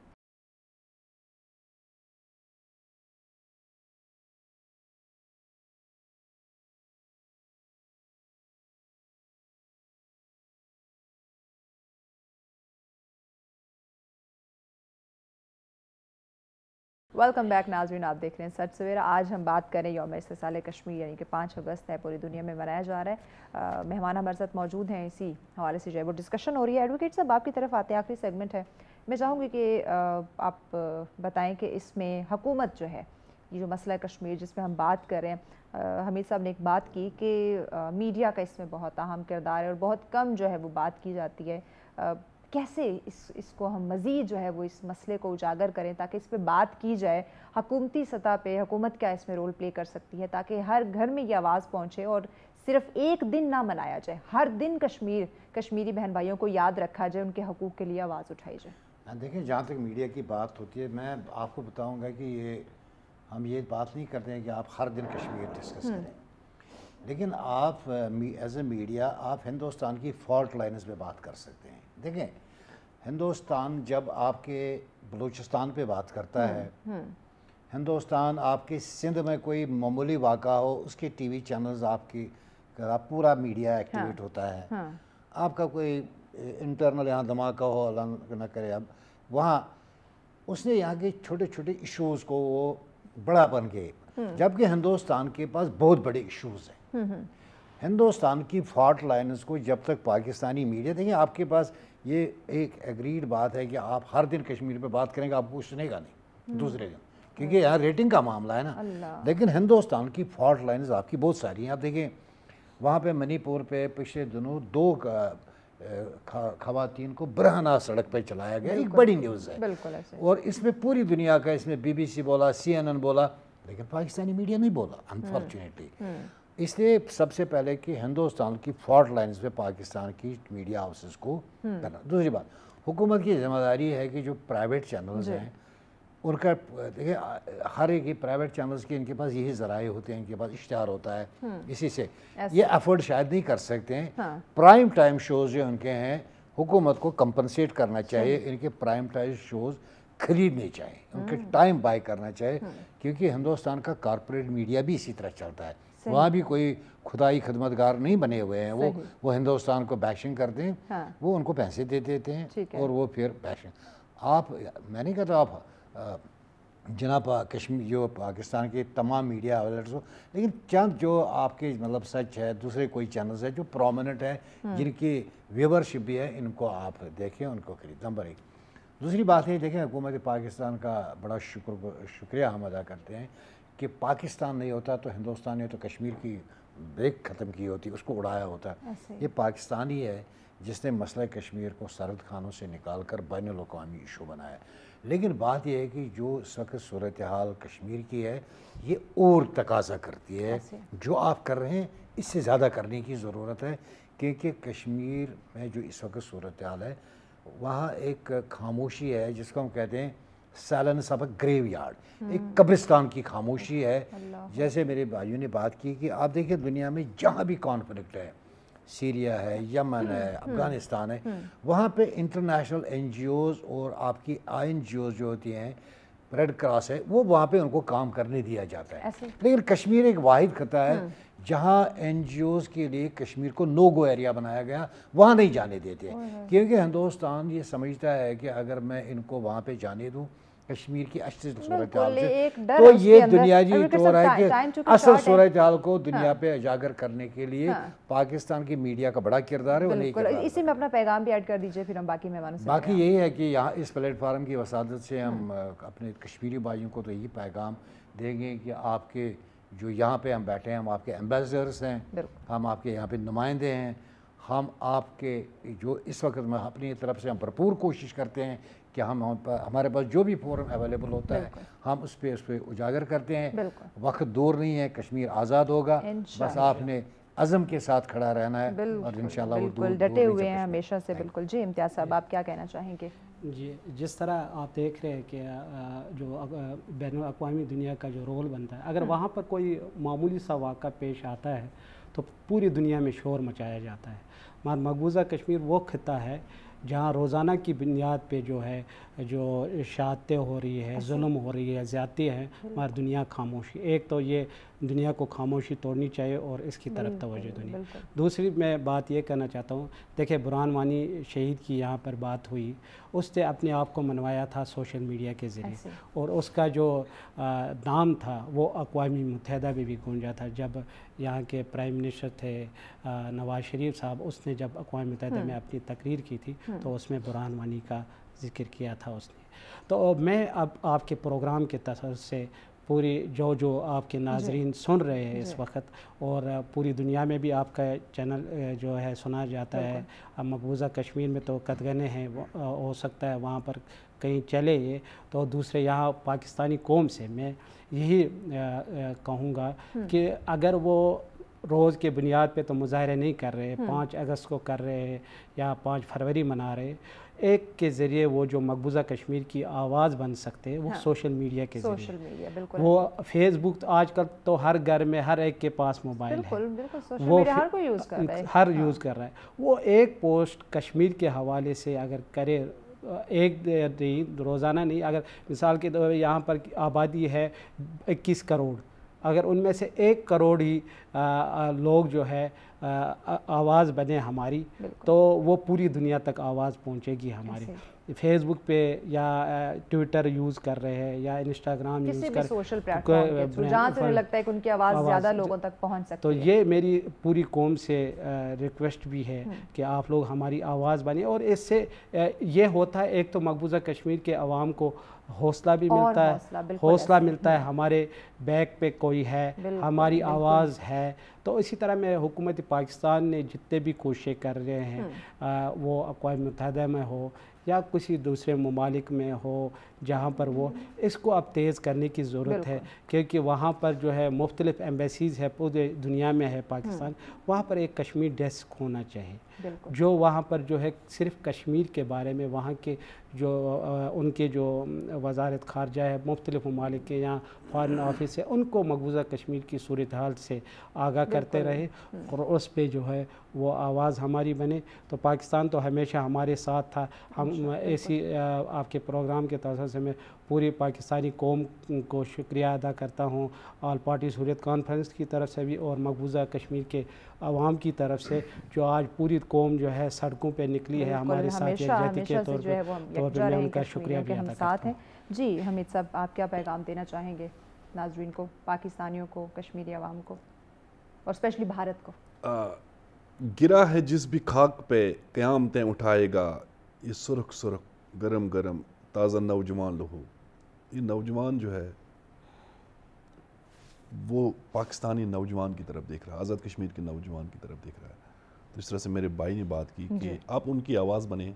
वेलकम बैक नाजरीन आप देख रहे हैं सच सवेरा आज हम बात करें योम साल कश्मीर यानी कि पाँच अगस्त है पूरी दुनिया में मनाया जा रहा है मेहमान हमारे साथ मौजूद हैं इसी हवाले से जो है वो डिस्कशन हो रही है एडवोकेट साहब आपकी तरफ आते आखिरी सेगमेंट है मैं चाहूँगी कि आप बताएँ कि इसमें हुकूमत जो है ये जो मसला है कश्मीर जिसमें हम बात करें हमीद साहब ने एक बात की कि मीडिया का इसमें बहुत अहम किरदार है और बहुत कम जो है वो बात की जाती है कैसे इस इसको हम मज़ीद जो है वो इस मसले को उजागर करें ताकि इस पर बात की जाए हकूमती सतह पर हुकूमत क्या इसमें रोल प्ले कर सकती है ताकि हर घर में ये आवाज़ पहुँचे और सिर्फ एक दिन ना मनाया जाए हर दिन कश्मीर कश्मीरी बहन भाइयों को याद रखा जाए उनके हकूक़ के लिए आवाज़ उठाई जाए हाँ, देखें जहाँ तक मीडिया की बात होती है मैं आपको बताऊँगा कि ये हम ये बात नहीं करते हैं कि आप हर दिन कश्मीर डिस्कस हम्म। करें लेकिन आप एज ए मीडिया आप हिंदुस्तान की फॉल्ट लाइन्स पे बात कर सकते हैं देखें हिंदुस्तान जब आपके बलूचिस्तान पे बात करता हम्म, है हम्म। हिंदुस्तान आपके सिंध में कोई मामूली वाक़ा हो उसके टीवी चैनल्स आपकी आप पूरा मीडिया हाँ, एक्टिवेट होता है हाँ। आपका कोई इंटरनल यहाँ धमाका हो अल्लाह ना करे अब वहाँ उसने यहाँ के छोटे छोटे इश्यूज़ को वो बड़ा बन गए हम्म। जबकि हिंदुस्तान के पास बहुत बड़े इश्यूज़ हैं हिंदुस्तान की फॉल्ट लाइन्स को जब तक पाकिस्तानी मीडिया देखिए आपके पास ये एक एग्रीड बात है कि आप हर दिन कश्मीर पे बात करेंगे आपको सुनेगा नहीं दूसरे दिन क्योंकि हम्म। यहाँ रेटिंग का मामला है ना लेकिन हिंदुस्तान की फॉल्ट लाइन्स आपकी बहुत सारी हैं आप देखें वहाँ पे मणिपुर पे पिछले दिनों दो खातन को बरहना सड़क पर चलाया गया एक बड़ी न्यूज़ है और इसमें पूरी दुनिया का इसमें बीबीसी बोला सीएनएन बोला लेकिन पाकिस्तानी मीडिया नहीं बोला अनफॉर्चुनेटली हम्म। इसलिए सबसे पहले कि हिंदुस्तान की फॉल्ट लाइन पे पाकिस्तान की मीडिया हाउसेस को हम्म। करना दूसरी बात हुकूमत की जिम्मेदारी है कि जो प्राइवेट चैनल्स हैं उनका देखिए हर एक प्राइवेट चैनल्स के इनके पास यही जराए होते हैं इनके पास इश्तहार होता है हम्म। इसी से ये अफोर्ड शायद नहीं कर सकते हैं हाँ। प्राइम टाइम शोज़ जो उनके हैं हुकूमत को कंपनसेट करना चाहिए हम्म। इनके प्राइम टाइम शोज़ खरीदने चाहिए उनके टाइम बाय करना चाहिए क्योंकि हिंदुस्तान का कॉरपोरेट मीडिया भी इसी तरह चलता है वहाँ भी कोई खुदाई खदमतगार नहीं बने हुए हैं वो वो हिंदुस्तान को बैशिंग करते हैं हाँ। वो उनको पैसे दे देते हैं और वो फिर बैशिंग आप मैं नहीं कहता आप जनाब कश्मीर जो पाकिस्तान के तमाम मीडिया आउटलेट्स हो लेकिन चंद जो आपके मतलब सच है दूसरे कोई चैनल्स है जो प्रोमिनेंट है जिनकी व्यूवरशिप भी है इनको आप देखें उनको खरीद नंबर एक दूसरी बात ये देखें हुकूमत पाकिस्तान का बड़ा शुक्र शुक्रिया हम अदा करते हैं कि पाकिस्तान नहीं होता तो हिंदुस्तान ने तो कश्मीर की ब्रेक ख़त्म की होती उसको उड़ाया होता ये पाकिस्तान ही है जिसने मसला कश्मीर को सरहद खानों से निकाल कर बैन अवी इशू बनाया लेकिन बात यह है कि जो इस वक्त सूरत हाल कश्मीर की है ये और तकाजा करती है जो आप कर रहे हैं इससे ज़्यादा करने की ज़रूरत है क्योंकि कश्मीर में जो इस वक्त सूरत हाल है वहाँ एक खामोशी है जिसको हम कहते हैं सैलनस साहब ग्रेव यार्ड एक कब्रिस्तान की खामोशी है जैसे मेरे भाइयों ने बात की कि आप देखिए दुनिया में जहाँ भी कॉन्फ्लिक्ट है सीरिया है यमन है हम्म, हम्म, अफगानिस्तान है हम्म। वहाँ पे इंटरनेशनल एन और आपकी आई जो होती हैं रेड क्रॉस है वो वहाँ पे उनको काम करने दिया जाता है लेकिन कश्मीर एक वाहिद खता है जहाँ एन के लिए कश्मीर को नो गो एरिया बनाया गया वहाँ नहीं जाने देते क्योंकि हिंदुस्तान ये समझता है कि अगर मैं इनको वहाँ पे जाने दूँ कश्मीर की अच्छी सूरत तो ये दुनियावी तौर तो है कि असल सूरत हाल को हाँ। दुनिया पे उजागर करने के लिए हाँ। पाकिस्तान की मीडिया का बड़ा किरदार है इसी में अपना पैगाम भी ऐड कर दीजिए फिर हम बाकी मेहमानों से बाकी यही है कि यहाँ इस प्लेटफार्म की वसादत से हम हाँ। अपने कश्मीरी भाइयों को तो यही पैगाम देंगे कि आपके जो यहाँ पे हम बैठे हैं हम आपके एम्बेसडर्स हैं हम आपके यहाँ पे नुमाइंदे हैं हम आपके जो इस वक्त अपनी तरफ से हम भरपूर कोशिश करते हैं कि हम हमारे पास जो भी फोरम अवेलेबल होता है हम उस पर उस पर उजागर करते हैं वक्त दूर नहीं है कश्मीर आज़ाद होगा बस आपने अज़म के साथ खड़ा रहना है और इन बिल्कुल डटे हुए हैं हमेशा से बिल्कुल जी इम्तियाज़ साहब आप क्या कहना चाहेंगे जी जिस तरह आप देख रहे हैं कि जो बैन अवी दुनिया का जो रोल बनता है अगर हाँ। वहाँ पर कोई मामूली सा वाक़ा पेश आता है तो पूरी दुनिया में शोर मचाया जाता है मगर मकबूजा कश्मीर वो खत्ता है जहाँ रोज़ाना की बुनियाद पर जो है जो शहादतें हो रही है जुल्म हो रही है ज़्यादती है मगर दुनिया खामोशी एक तो ये दुनिया को खामोशी तोड़नी चाहिए और इसकी तरफ तोजह दुनिया दूसरी मैं बात ये करना चाहता हूँ देखिए बुरान वानी शहीद की यहाँ पर बात हुई उसने अपने आप को मनवाया था सोशल मीडिया के ज़रिए और उसका जो नाम था वो अकवा मुतहदा में भी गूंजा था जब यहाँ के प्राइम मिनिस्टर थे नवाज़ शरीफ साहब उसने जब अकवा मुतहदा में हम्म। अपनी तकरीर की थी हम्म। तो उसमें बुरहान वानी का जिक्र किया था उसने तो मैं अब आपके प्रोग्राम के तसर से पूरी जो जो आपके नाजरीन सुन रहे हैं इस वक्त और पूरी दुनिया में भी आपका चैनल जो है सुना जाता है अब मकबूजा कश्मीर में तो कदगने हैं हो सकता है वहाँ पर कहीं चले ये तो दूसरे यहाँ पाकिस्तानी कौम से मैं यही कहूँगा कि अगर वो रोज़ के बुनियाद पे तो मुजाहरे नहीं कर रहे पाँच अगस्त को कर रहे हैं या पाँच फरवरी मना रहे एक के ज़रिए वो जो मकबूजा कश्मीर की आवाज़ बन सकते हैं वो हाँ, सोशल मीडिया के सोशल मीडिया बिल्कुल वो फेसबुक तो आजकल तो हर घर में हर एक के पास मोबाइल बिल्कुल, है बिल्कुल, सोशल वो हर यूज़ कर रहा है हर हाँ। यूज़ कर रहा है वो एक पोस्ट कश्मीर के हवाले से अगर करे एक नहीं रोज़ाना नहीं अगर मिसाल के तौर तो पर यहाँ पर आबादी है इक्कीस करोड़ अगर उनमें से एक करोड़ ही लोग जो है आवाज़ बने हमारी तो वो पूरी दुनिया तक आवाज़ पहुंचेगी हमारी फेसबुक पे या ट्विटर यूज़ कर रहे हैं या इंस्टाग्राम यूज़ कर सोशल जहाँ से लगता है कि उनकी आवाज़, आवाज़ ज़्यादा लोगों तक पहुँच सकती तो ये मेरी पूरी कौम से रिक्वेस्ट भी है हम्म। कि आप लोग हमारी आवाज़ बने और इससे ये होता है एक तो मकबूजा कश्मीर के आवाम को हौसला भी मिलता है हौसला मिलता है हमारे बैक पे कोई है हमारी आवाज़ है तो इसी तरह में हुकूमत पाकिस्तान ने जितने भी कोशिशें कर रहे हैं हम्म। आ, वो अकवा मुतहद में हो या किसी दूसरे ममालिक में हो जहाँ पर वो इसको अब तेज़ करने की ज़रूरत है क्योंकि वहाँ पर जो है मुख्तलिफ एम्बेसीज़ है पूरे दुनिया में है पाकिस्तान हम्म। वहाँ पर एक कश्मीर डेस्क होना चाहिए जो वहाँ पर जो है सिर्फ कश्मीर के बारे में वहाँ के जो उनके जो वजारत खारजा है मुख्तलिफ ममालिक के यहाँ फॉरन ऑफिस है उनको मकबूजा कश्मीर की सूरत हाल से आगाह करते रहे हम्म। और उस पर जो है वो आवाज़ हमारी बने तो पाकिस्तान तो हमेशा हमारे साथ था हम ऐसी आपके प्रोग्राम के तहत से मैं पूरी पाकिस्तानी कौम को शुक्रिया अदा करता हूँ ऑल पार्टी सूरत कॉन्फ्रेंस की तरफ से भी और मकबूजा कश्मीर के आवाम की तरफ से जो आज पूरी कौम जो है सड़कों पर निकली है हमारे साथ के तौर पर उनका शुक्रिया भी अदा करता हूँ जी हमीद साहब आप क्या पैगाम देना चाहेंगे नाजरीन को पाकिस्तानियों को कश्मीरी आवाम को और स्पेशली भारत को आ, गिरा है जिस भी खाक पे क़्यामतें उठाएगा ये सुरख सुरख गरम गरम ताज़ा नौजवान लहू ये नौजवान जो है वो पाकिस्तानी नौजवान की तरफ देख रहा है आज़ाद कश्मीर के नौजवान की तरफ देख रहा है तो इस तरह से मेरे भाई ने बात की कि आप उनकी आवाज़ बने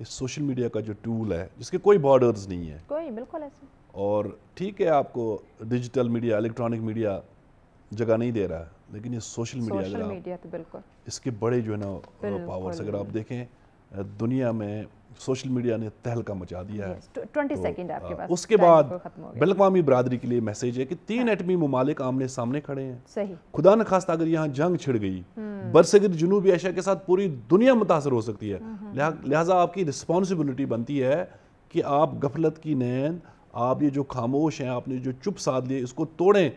इस सोशल मीडिया का जो टूल है जिसके कोई बॉर्डर्स नहीं है कोई बिल्कुल ऐसे और ठीक है आपको डिजिटल मीडिया इलेक्ट्रॉनिक मीडिया जगह नहीं दे रहा है लेकिन ये सोशल मीडिया सोशल मीडिया तो बिल्कुल इसके बड़े जो है ना पावर्स अगर आप देखें दुनिया में सोशल मीडिया ने तहलका मचा दिया है ट्वेंटी तो, सेकेंड आपके पास उसके बाद तो बिलकवामी बरदरी के लिए मैसेज है कि तीन हाँ। एटमी ममालिक आमने सामने खड़े हैं सही खुदा न खास्ता अगर यहाँ जंग छिड़ गई हम्म। बरसगिर जनूबी एशिया के साथ पूरी दुनिया मुतासर हो सकती है हम्म, हम्म। लिहाजा आपकी रिस्पॉन्सिबिलिटी बनती है कि आप गफलत की नैन आप ये जो खामोश हैं आपने जो चुप साध लिए इसको तोड़ें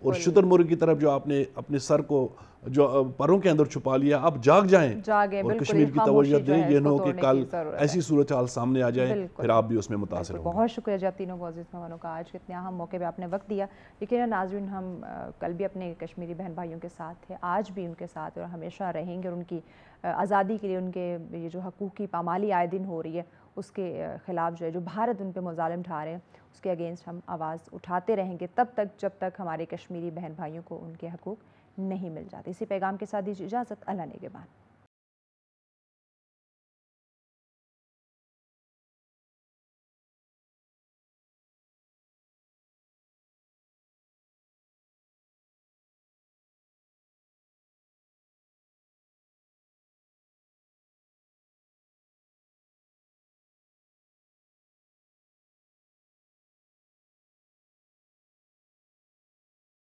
और मुर्ग की तरफ जो आपने अपने सर को जो परों के अंदर छुपा लिया आप जाग जाएं और कश्मीर की तवज्जो दें ये न हो कि कल ऐसी सूरत हाल सामने आ जाए फिर आप भी उसमें मुतासर हो बहुत शुक्रिया जब तीनों मोजिज मेहमानों का आज इतने अहम मौके पर आपने वक्त दिया लेकिन नाजरीन हम कल भी अपने कश्मीरी बहन भाइयों के साथ थे आज भी उनके साथ और हमेशा रहेंगे और उनकी आज़ादी के लिए उनके ये जो हकूक़ की पामाली आए दिन हो रही है उसके ख़िलाफ़ जो है जो भारत उन पर मुजालम ठा रहे हैं उसके अगेंस्ट हम आवाज़ उठाते रहेंगे तब तक जब तक हमारे कश्मीरी बहन भाइयों को उनके हकूक़ नहीं मिल जाते इसी पैगाम के साथ दीजिए इजाज़त अल्लाह ने के बाद